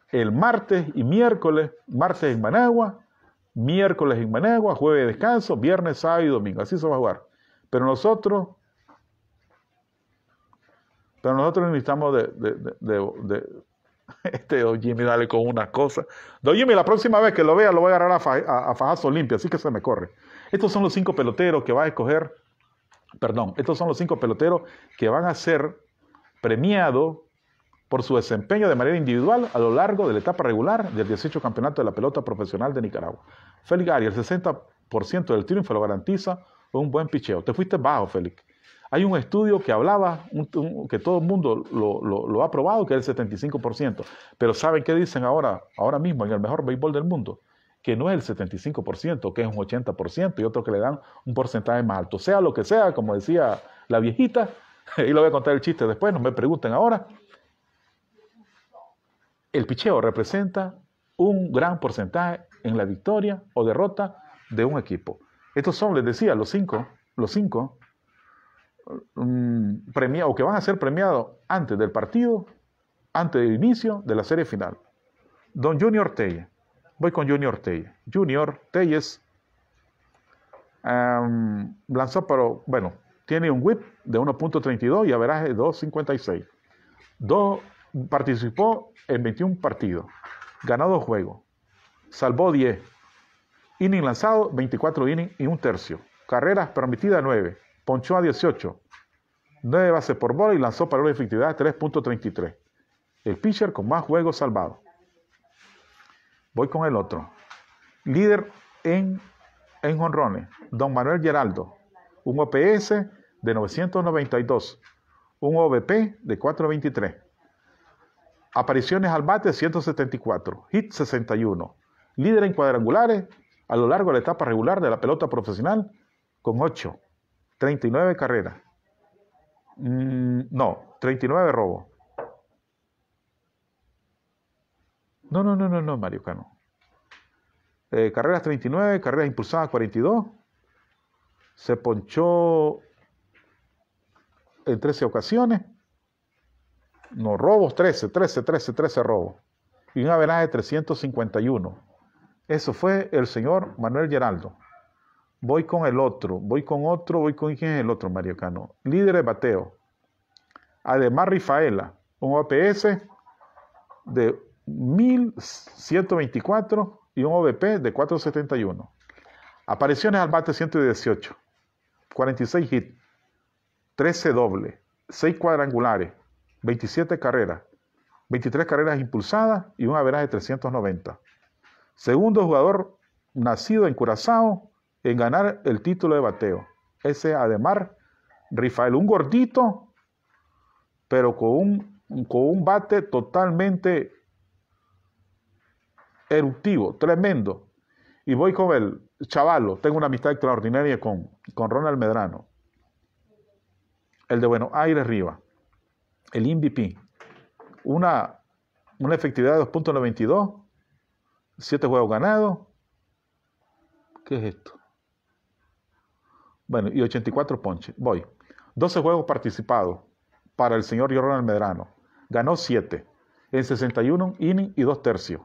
el martes y miércoles, martes en Managua, miércoles en Managua, jueves de descanso, viernes, sábado y domingo, así se va a jugar. Pero nosotros, pero nosotros necesitamos de, de, de, este Don Jimmy, dale con una cosa. Don la próxima vez que lo vea, lo voy a agarrar a, a fajazo limpio, así que se me corre. Estos son los cinco peloteros que va a escoger, perdón, estos son los cinco peloteros que van a ser premiados por su desempeño de manera individual a lo largo de la etapa regular del 18 Campeonato de la Pelota Profesional de Nicaragua. Félix Gary, el 60% del triunfo lo garantiza un buen picheo. Te fuiste bajo, Félix. Hay un estudio que hablaba, que todo el mundo lo, ha probado, que es el 75%. Pero ¿saben qué dicen ahora, ahora mismo en el mejor béisbol del mundo? que no es el 75%, que es un 80%, y otros que le dan un porcentaje más alto. Sea lo que sea, como decía la viejita, y lo voy a contar el chiste después, no me pregunten ahora. El picheo representa un gran porcentaje en la victoria o derrota de un equipo. Estos son, les decía, los cinco, los cinco mm, premiados, o que van a ser premiados antes del partido, antes del inicio de la serie final. Don Junior Ortega, Voy con Junior Telles. Junior Telles em, lanzó, pero bueno, tiene un whip de 1.32 y averaje 2.56. participó en 21 partidos, ganó dos juegos, salvó 10, inning lanzado 24 innings y un tercio, carreras permitidas 9, ponchó a 18, 9 bases por bola y lanzó para una efectividad 3.33. El pitcher con más juegos salvados. Voy con el otro. Líder en, en honrones, don Manuel Geraldo. Un OPS de 992. Un OVP de 423. Apariciones al bate 174. Hit 61. Líder en cuadrangulares a lo largo de la etapa regular de la pelota profesional con 8. 39 carreras. Mm, no, 39 robos. No, no, no, no, no, Mario Cano. Eh, carreras 39, carreras impulsadas 42. Se ponchó en 13 ocasiones. No, robos 13, 13, 13, 13 robos. Y un averaje de 351. Eso fue el señor Manuel Geraldo. Voy con el otro, voy con otro, voy con el otro, Mario Cano. Líder de bateo. Además, Rifaela, un OPS de 1124 y un OVP de 471. Apariciones al bate 118, 46 hits, 13 dobles, 6 cuadrangulares, 27 carreras, 23 carreras impulsadas y un average de 390. Segundo jugador nacido en Curazao en ganar el título de bateo. Ese Ademar Rifael, un gordito, pero con un, con un bate totalmente eruptivo, tremendo. Y voy con el chavalo, tengo una amistad extraordinaria con, con Ronald Medrano, el de Buenos Aires Riva, el MVP, una, una efectividad de 2.92, Siete juegos ganados. ¿Qué es esto? Bueno, y 84 ponches. Voy. 12 juegos participados para el señor Ronald Medrano. Ganó 7 en 61 inning y 2 tercios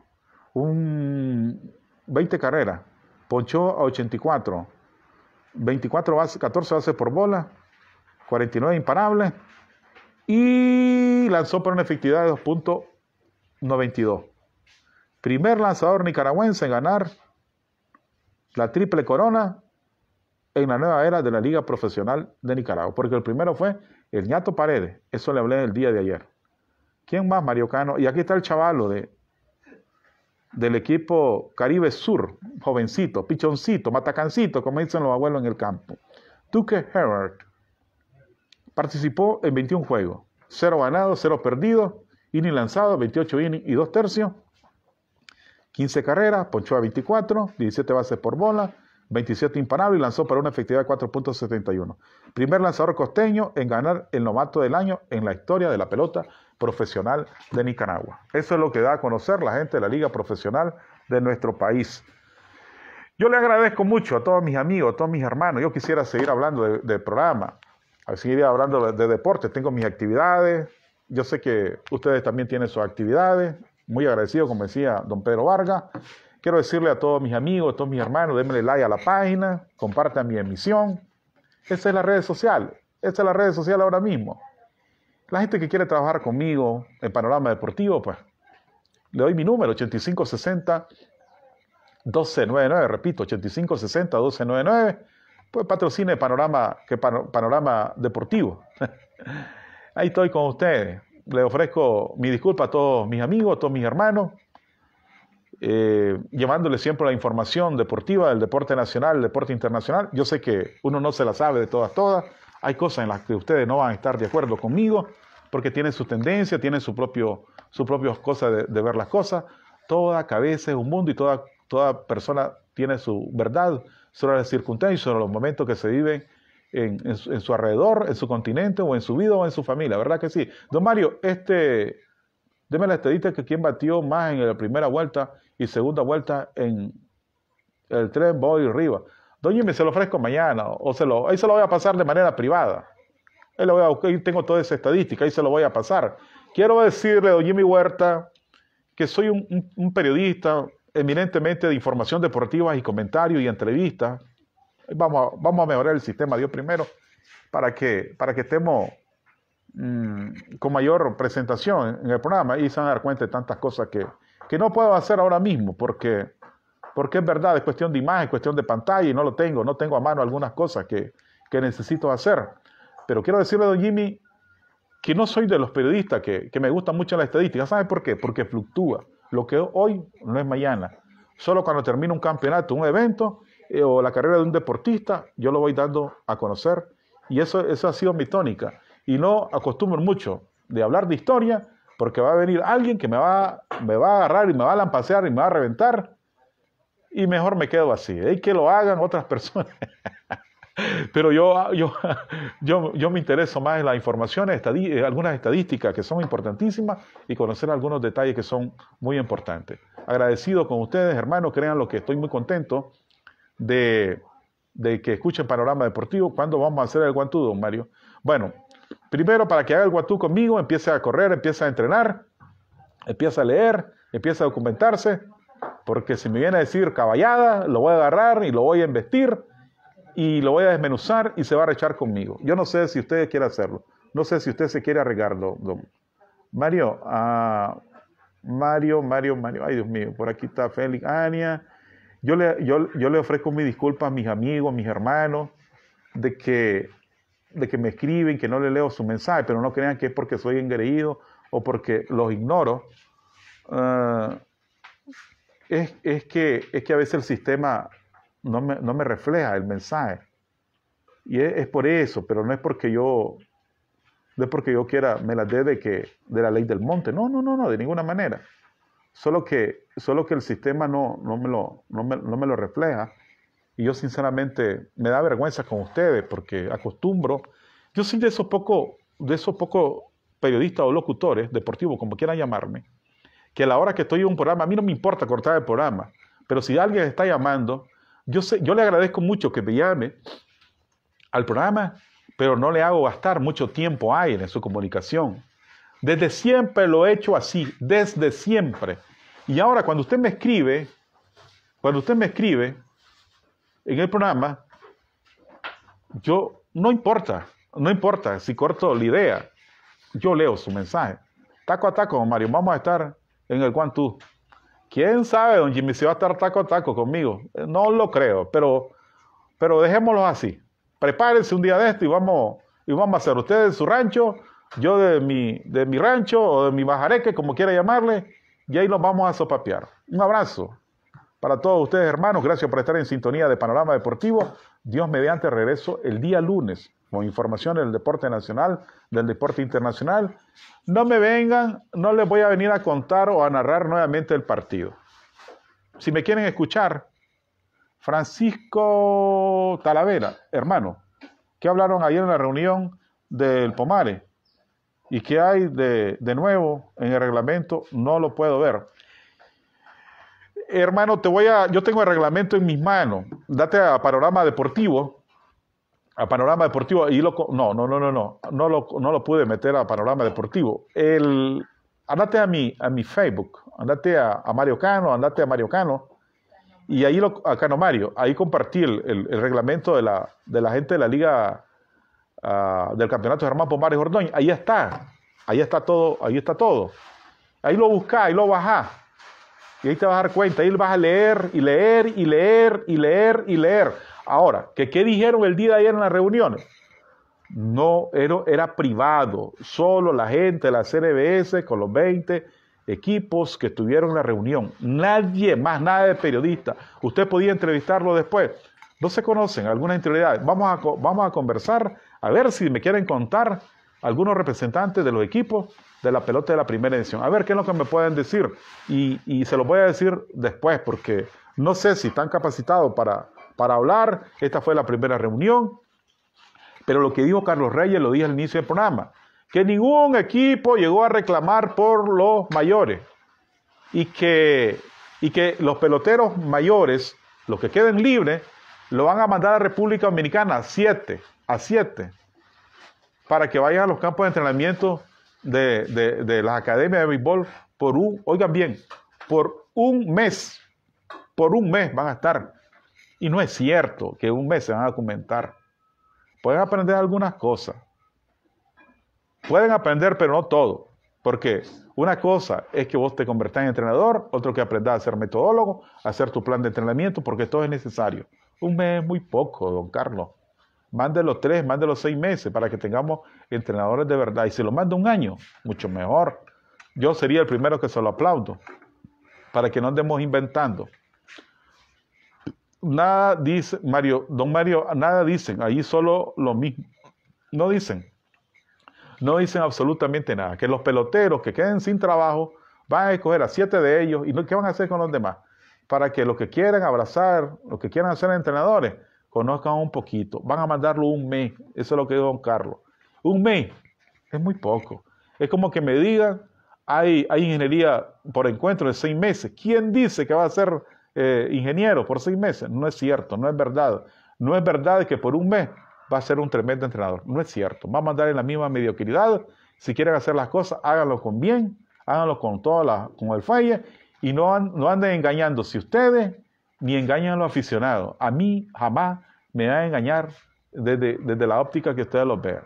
un 20 carreras, ponchó a 84, 24 bases, 14 bases por bola, 49 imparables y lanzó por una efectividad de 2.92. Primer lanzador nicaragüense en ganar la triple corona en la nueva era de la Liga Profesional de Nicaragua, porque el primero fue el ñato Paredes, eso le hablé el día de ayer. ¿Quién más, Mario Cano? Y aquí está el chavalo de, del equipo Caribe Sur, jovencito, pichoncito, matacancito, como dicen los abuelos en el campo. Tuque Herbert participó en 21 juegos, 0 ganados, 0 perdidos, inning lanzado, 28 innings y 2 tercios, 15 carreras, ponchó a 24, 17 bases por bola, 27 imparables y lanzó para una efectividad de 4.71. Primer lanzador costeño en ganar el novato del año en la historia de la pelota Profesional de Nicaragua. Eso es lo que da a conocer la gente de la Liga Profesional de nuestro país. Yo le agradezco mucho a todos mis amigos, a todos mis hermanos. Yo quisiera seguir hablando del programa, seguir hablando de, deporte deportes. Tengo mis actividades. Yo sé que ustedes también tienen sus actividades. Muy agradecido, como decía don Pedro Vargas. Quiero decirle a todos mis amigos, a todos mis hermanos, démele like a la página, comparte mi emisión. Esa es la red social Esa es la red social ahora mismo. La gente que quiere trabajar conmigo en Panorama Deportivo, pues le doy mi número 8560 1299, repito, 8560 1299, pues patrocine Panorama, que Panorama Deportivo. Ahí estoy con ustedes. Le ofrezco mi disculpa a todos mis amigos, a todos mis hermanos, eh, llevándoles siempre la información deportiva del deporte nacional, del deporte internacional. Yo sé que uno no se la sabe de todas, todas hay cosas en las que ustedes no van a estar de acuerdo conmigo porque tienen su tendencia, tienen su propio, su propias cosas de, ver las cosas. Toda cabeza es un mundo y toda, toda persona tiene su verdad sobre las circunstancias, sobre los momentos que se viven en, su, alrededor, en su continente o en su vida o en su familia, ¿verdad que sí? Don Mario, este, deme la estadística que quién batió más en la primera vuelta y segunda vuelta en el tren Boy Riva. Don Jimmy, se lo ofrezco mañana, o se lo, ahí se lo voy a pasar de manera privada. Ahí, lo voy a tengo toda esa estadística, ahí se lo voy a pasar. Quiero decirle, don Jimmy Huerta, que soy un, periodista eminentemente de información deportiva y comentarios y entrevistas. Vamos a, vamos a mejorar el sistema, Dios primero, para que, para que estemos mm, con mayor presentación en el programa y se van a dar cuenta de tantas cosas que no puedo hacer ahora mismo, porque porque es verdad, es cuestión de imagen, es cuestión de pantalla y no lo tengo, no tengo a mano algunas cosas que, que necesito hacer. Pero quiero decirle, don Jimmy, que no soy de los periodistas que, me gustan mucho las estadísticas. ¿Sabe por qué? Porque fluctúa. Lo que hoy no es mañana. Solo cuando termina un campeonato, un evento eh, o la carrera de un deportista, yo lo voy dando a conocer. Y eso, eso ha sido mi tónica. Y no acostumbro mucho de hablar de historia porque va a venir alguien que me va, me va a agarrar y me va a lampasear y me va a reventar y mejor me quedo así. ¿eh? Y que lo hagan otras personas. Pero yo, yo, me intereso más en las informaciones, eh, algunas estadísticas que son importantísimas y conocer algunos detalles que son muy importantes. Agradecido con ustedes, hermanos, crean lo que estoy muy contento de, de que escuchen Panorama Deportivo. ¿Cuándo vamos a hacer el guantú, don Mario? Bueno, primero para que haga el guantú conmigo, empiece a correr, empiece a entrenar, empiece a leer, empiece a documentarse porque si me viene a decir caballada, lo voy a agarrar y lo voy a embestir y lo voy a desmenuzar y se va a rechar conmigo. Yo no sé si usted quiere hacerlo. No sé si usted se quiere arregarlo. Mario, ah, Mario, Mario, Mario. Ay, Dios mío, por aquí está Félix, Ania. Yo le, yo, le ofrezco mis disculpas a mis amigos, a mis hermanos, de que, de que me escriben, que no le leo su mensaje, pero no crean que es porque soy engreído o porque los ignoro. Ah, es, que, es que a veces el sistema no me, refleja el mensaje. Y es, por eso, pero no es porque yo, no porque yo quiera, me la dé de, que, de la ley del monte. No, no, no, no, de ninguna manera. Solo que, solo que el sistema no, no, me lo, no, me, lo refleja. Y yo sinceramente me da vergüenza con ustedes porque acostumbro. Yo soy de esos pocos, de esos pocos periodistas o locutores, deportivos, como quieran llamarme, que a la hora que estoy en un programa, a mí no me importa cortar el programa, pero si alguien está llamando, yo, sé, yo le agradezco mucho que me llame al programa, pero no le hago gastar mucho tiempo a en su comunicación. Desde siempre lo he hecho así, desde siempre. Y ahora cuando usted me escribe, cuando usted me escribe en el programa, yo no importa, no importa si corto la idea, yo leo su mensaje. Taco a taco, Mario, vamos a estar en el cuantú. ¿Quién sabe, don Jimmy, si va a estar taco a taco conmigo? Eh, no lo creo, pero, pero dejémoslo así. Prepárense un día de esto y vamos, y vamos a hacer ustedes su rancho, yo de mi, de mi rancho o de mi bajareque, como quiera llamarle, y ahí los vamos a sopapear. Un abrazo para todos ustedes, hermanos. Gracias por estar en sintonía de Panorama Deportivo. Dios mediante regreso el día lunes con información del deporte nacional, del deporte internacional. No me vengan, no les voy a venir a contar o a narrar nuevamente el partido. Si me quieren escuchar, Francisco Talavera, hermano, que hablaron ayer en la reunión del Pomare? ¿Y que hay de, de nuevo en el reglamento? No lo puedo ver hermano, te voy a, yo tengo el reglamento en mis manos. Date a Panorama Deportivo a Panorama Deportivo, y lo, no, no, no, no, no, no lo, no lo pude meter a Panorama Deportivo. El, andate a mi, a mi Facebook, andate a, Mario Cano, andate a Mario Cano, y ahí lo, a Cano Mario, ahí compartí el, reglamento de la, gente de la Liga ah, del Campeonato Germán Pomares Ordóñez, ahí está, ahí está todo, ahí está todo. Ahí lo busca, ahí lo bajá. Y ahí te vas a dar cuenta, ahí vas a leer y leer y leer y leer y leer. Ahora, ¿qué dijeron el día de ayer en las reuniones? No, era, era privado, solo la gente de la CNBS con los 20 equipos que estuvieron en la reunión. Nadie más, nada de periodista. Usted podía entrevistarlo después. No se conocen algunas interioridades. Vamos a, conversar, a ver si me quieren contar algunos representantes de los equipos de la pelota de la primera edición. A ver qué es lo que me pueden decir. Y, y se lo voy a decir después, porque no sé si están capacitados para, para hablar. Esta fue la primera reunión. Pero lo que dijo Carlos Reyes lo dije al inicio del programa, que ningún equipo llegó a reclamar por los mayores y que, y que los peloteros mayores, los que queden libres, lo van a mandar a República Dominicana a 7, a 7, para que vayan a los campos de entrenamiento de, de, de las academias de béisbol por un, oigan bien, por un mes, por un mes van a estar y no es cierto que un mes se van a documentar. Pueden aprender algunas cosas. Pueden aprender, pero no todo. Porque una cosa es que vos te convertás en entrenador, otro que aprendas a ser metodólogo, a hacer tu plan de entrenamiento, porque todo es necesario. Un mes es muy poco, don Carlos. los tres, los seis meses para que tengamos entrenadores de verdad. Y si lo manda un año, mucho mejor. Yo sería el primero que se lo aplaudo, para que no andemos inventando nada dice, Mario, don Mario, nada dicen, ahí solo lo mismo, no dicen, no dicen absolutamente nada, que los peloteros que queden sin trabajo van a escoger a siete de ellos y qué van a hacer con los demás, para que los que quieran abrazar, los que quieran ser entrenadores, conozcan un poquito, van a mandarlo un mes, eso es lo que dijo don Carlos, un mes es muy poco, es como que me digan, hay, hay ingeniería por encuentro de seis meses, ¿quién dice que va a ser eh, ingeniero por seis meses. No es cierto, no es verdad. No es verdad que por un mes va a ser un tremendo entrenador. No es cierto. Va a mandar en la misma mediocridad. Si quieren hacer las cosas, háganlo con bien, háganlo con, toda la, con el falle y no, no anden si ustedes ni engañan a los aficionados. A mí jamás me van a engañar desde, desde la óptica que ustedes los vean.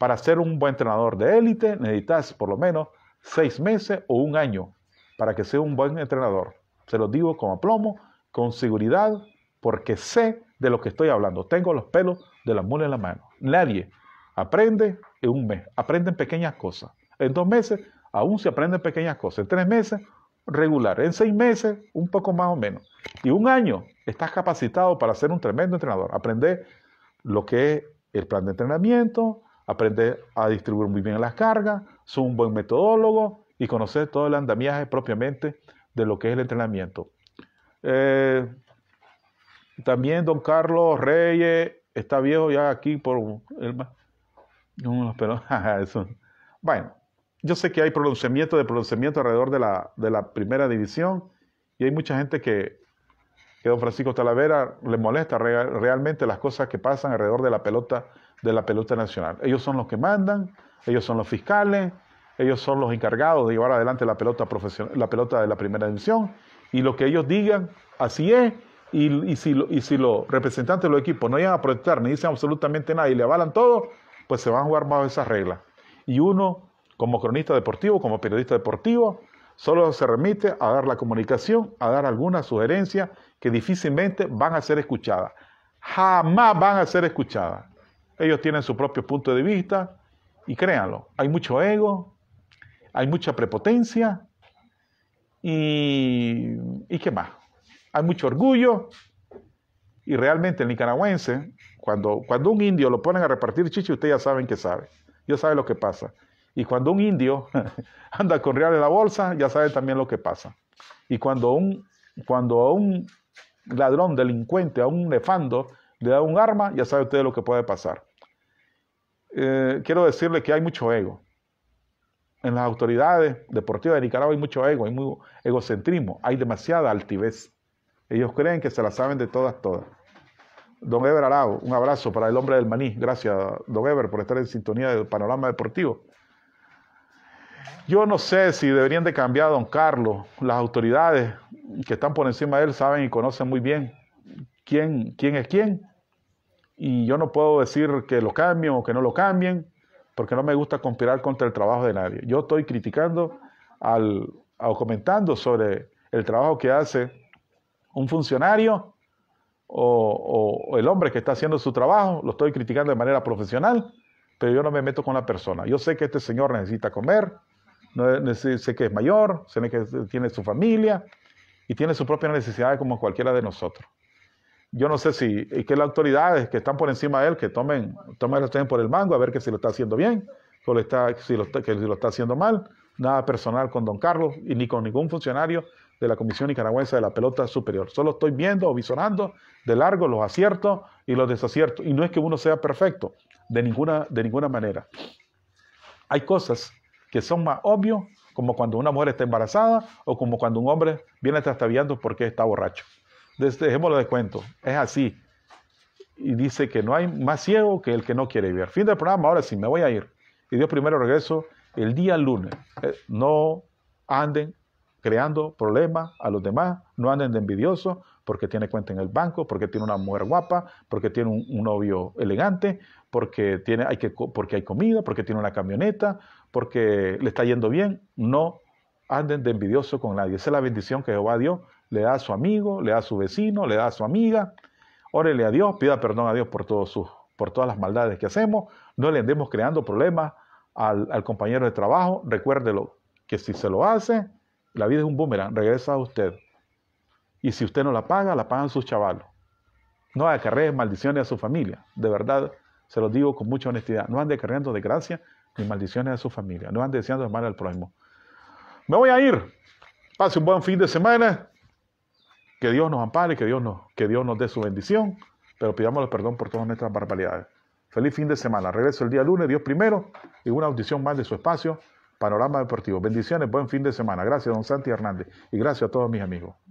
Para ser un buen entrenador de élite necesitas por lo menos seis meses o un año para que sea un buen entrenador. Se lo digo como aplomo, con seguridad, porque sé de lo que estoy hablando. Tengo los pelos de la mula en la mano. Nadie aprende en un mes, aprenden pequeñas cosas. En dos meses aún se aprenden pequeñas cosas. En tres meses, regular. En seis meses, un poco más o menos. Y un año, estás capacitado para ser un tremendo entrenador. Aprender lo que es el plan de entrenamiento, aprender a distribuir muy bien las cargas, ser un buen metodólogo y conocer todo el andamiaje propiamente de lo que es el entrenamiento. Eh, también don Carlos Reyes está viejo ya aquí por eso. Bueno, yo sé que hay pronunciamiento de pronunciamiento alrededor de la, de la primera división y hay mucha gente que, que don Francisco Talavera le molesta realmente las cosas que pasan alrededor de la pelota de la pelota nacional. Ellos son los que mandan, ellos son los fiscales, ellos son los encargados de llevar adelante la pelota, la pelota de la primera división. Y lo que ellos digan, así es. Y, y, si, y si los representantes de los equipos no llegan a protestar ni dicen absolutamente nada y le avalan todo, pues se van a jugar bajo esas reglas. Y uno, como cronista deportivo, como periodista deportivo, solo se remite a dar la comunicación, a dar algunas sugerencias que difícilmente van a ser escuchadas. Jamás van a ser escuchadas. Ellos tienen su propio punto de vista y créanlo, hay mucho ego, hay mucha prepotencia y, y qué más. Hay mucho orgullo y realmente el nicaragüense, cuando, cuando un indio lo ponen a repartir chichi, ustedes ya saben qué sabe, yo sabe lo que pasa. Y cuando un indio anda con real en la bolsa, ya sabe también lo que pasa. Y cuando, un, cuando a un ladrón, delincuente, a un nefando, le da un arma, ya sabe usted lo que puede pasar. Eh, quiero decirle que hay mucho ego en las autoridades deportivas de Nicaragua hay mucho ego, hay muy egocentrismo, hay demasiada altivez. Ellos creen que se la saben de todas, todas. Don Ever Arau, un abrazo para el hombre del maní. Gracias, don Ever, por estar en sintonía del panorama deportivo. Yo no sé si deberían de cambiar a don Carlos. Las autoridades que están por encima de él saben y conocen muy bien quién, quién es quién. Y yo no puedo decir que lo cambien o que no lo cambien porque no me gusta conspirar contra el trabajo de nadie. Yo estoy criticando al, o comentando sobre el trabajo que hace un funcionario o, el hombre que está haciendo su trabajo, lo estoy criticando de manera profesional, pero yo no me meto con la persona. Yo sé que este señor necesita comer, no, sé que es mayor, sé que tiene su familia y tiene sus propias necesidades como cualquiera de nosotros yo no sé si, que las autoridades que están por encima de él, que tomen, tomen estén por el mango, a ver que si lo está haciendo bien, está, si, lo está, que lo está haciendo mal. Nada personal con don Carlos y ni con ningún funcionario de la Comisión Nicaragüense de la Pelota Superior. Solo estoy viendo o visionando de largo los aciertos y los desaciertos. Y no es que uno sea perfecto, de ninguna, de ninguna manera. Hay cosas que son más obvios, como cuando una mujer está embarazada o como cuando un hombre viene trastabillando porque está borracho dejémoslo de cuento. Es así. Y dice que no hay más ciego que el que no quiere vivir, Fin del programa, ahora sí, me voy a ir. Y Dios primero regreso el día lunes. Eh, no anden creando problemas a los demás, no anden de envidiosos porque tiene cuenta en el banco, porque tiene una mujer guapa, porque tiene un, novio elegante, porque, tiene, hay que, porque hay comida, porque tiene una camioneta, porque le está yendo bien. No anden de envidioso con nadie. Esa es la bendición que Jehová dio le da a su amigo, le da a su vecino, le da a su amiga. Órele a Dios, pida perdón a Dios por, todos sus, por todas las maldades que hacemos. No le andemos creando problemas al, compañero de trabajo. Recuérdelo, que si se lo hace, la vida es un boomerang, regresa a usted. Y si usted no la paga, la pagan sus chavalos. No acarree maldiciones a su familia. De verdad, se lo digo con mucha honestidad. No ande acarreando desgracia ni maldiciones a su familia. No ande deseando mal al prójimo. Me voy a ir. Pase un buen fin de semana. Que Dios nos ampare, que Dios nos, que Dios nos dé su bendición, pero pidámosle perdón por todas nuestras barbaridades. Feliz fin de semana. Regreso el día lunes, Dios primero, y una audición más de su espacio, Panorama Deportivo. Bendiciones, buen fin de semana. Gracias, don Santi Hernández, y gracias a todos mis amigos.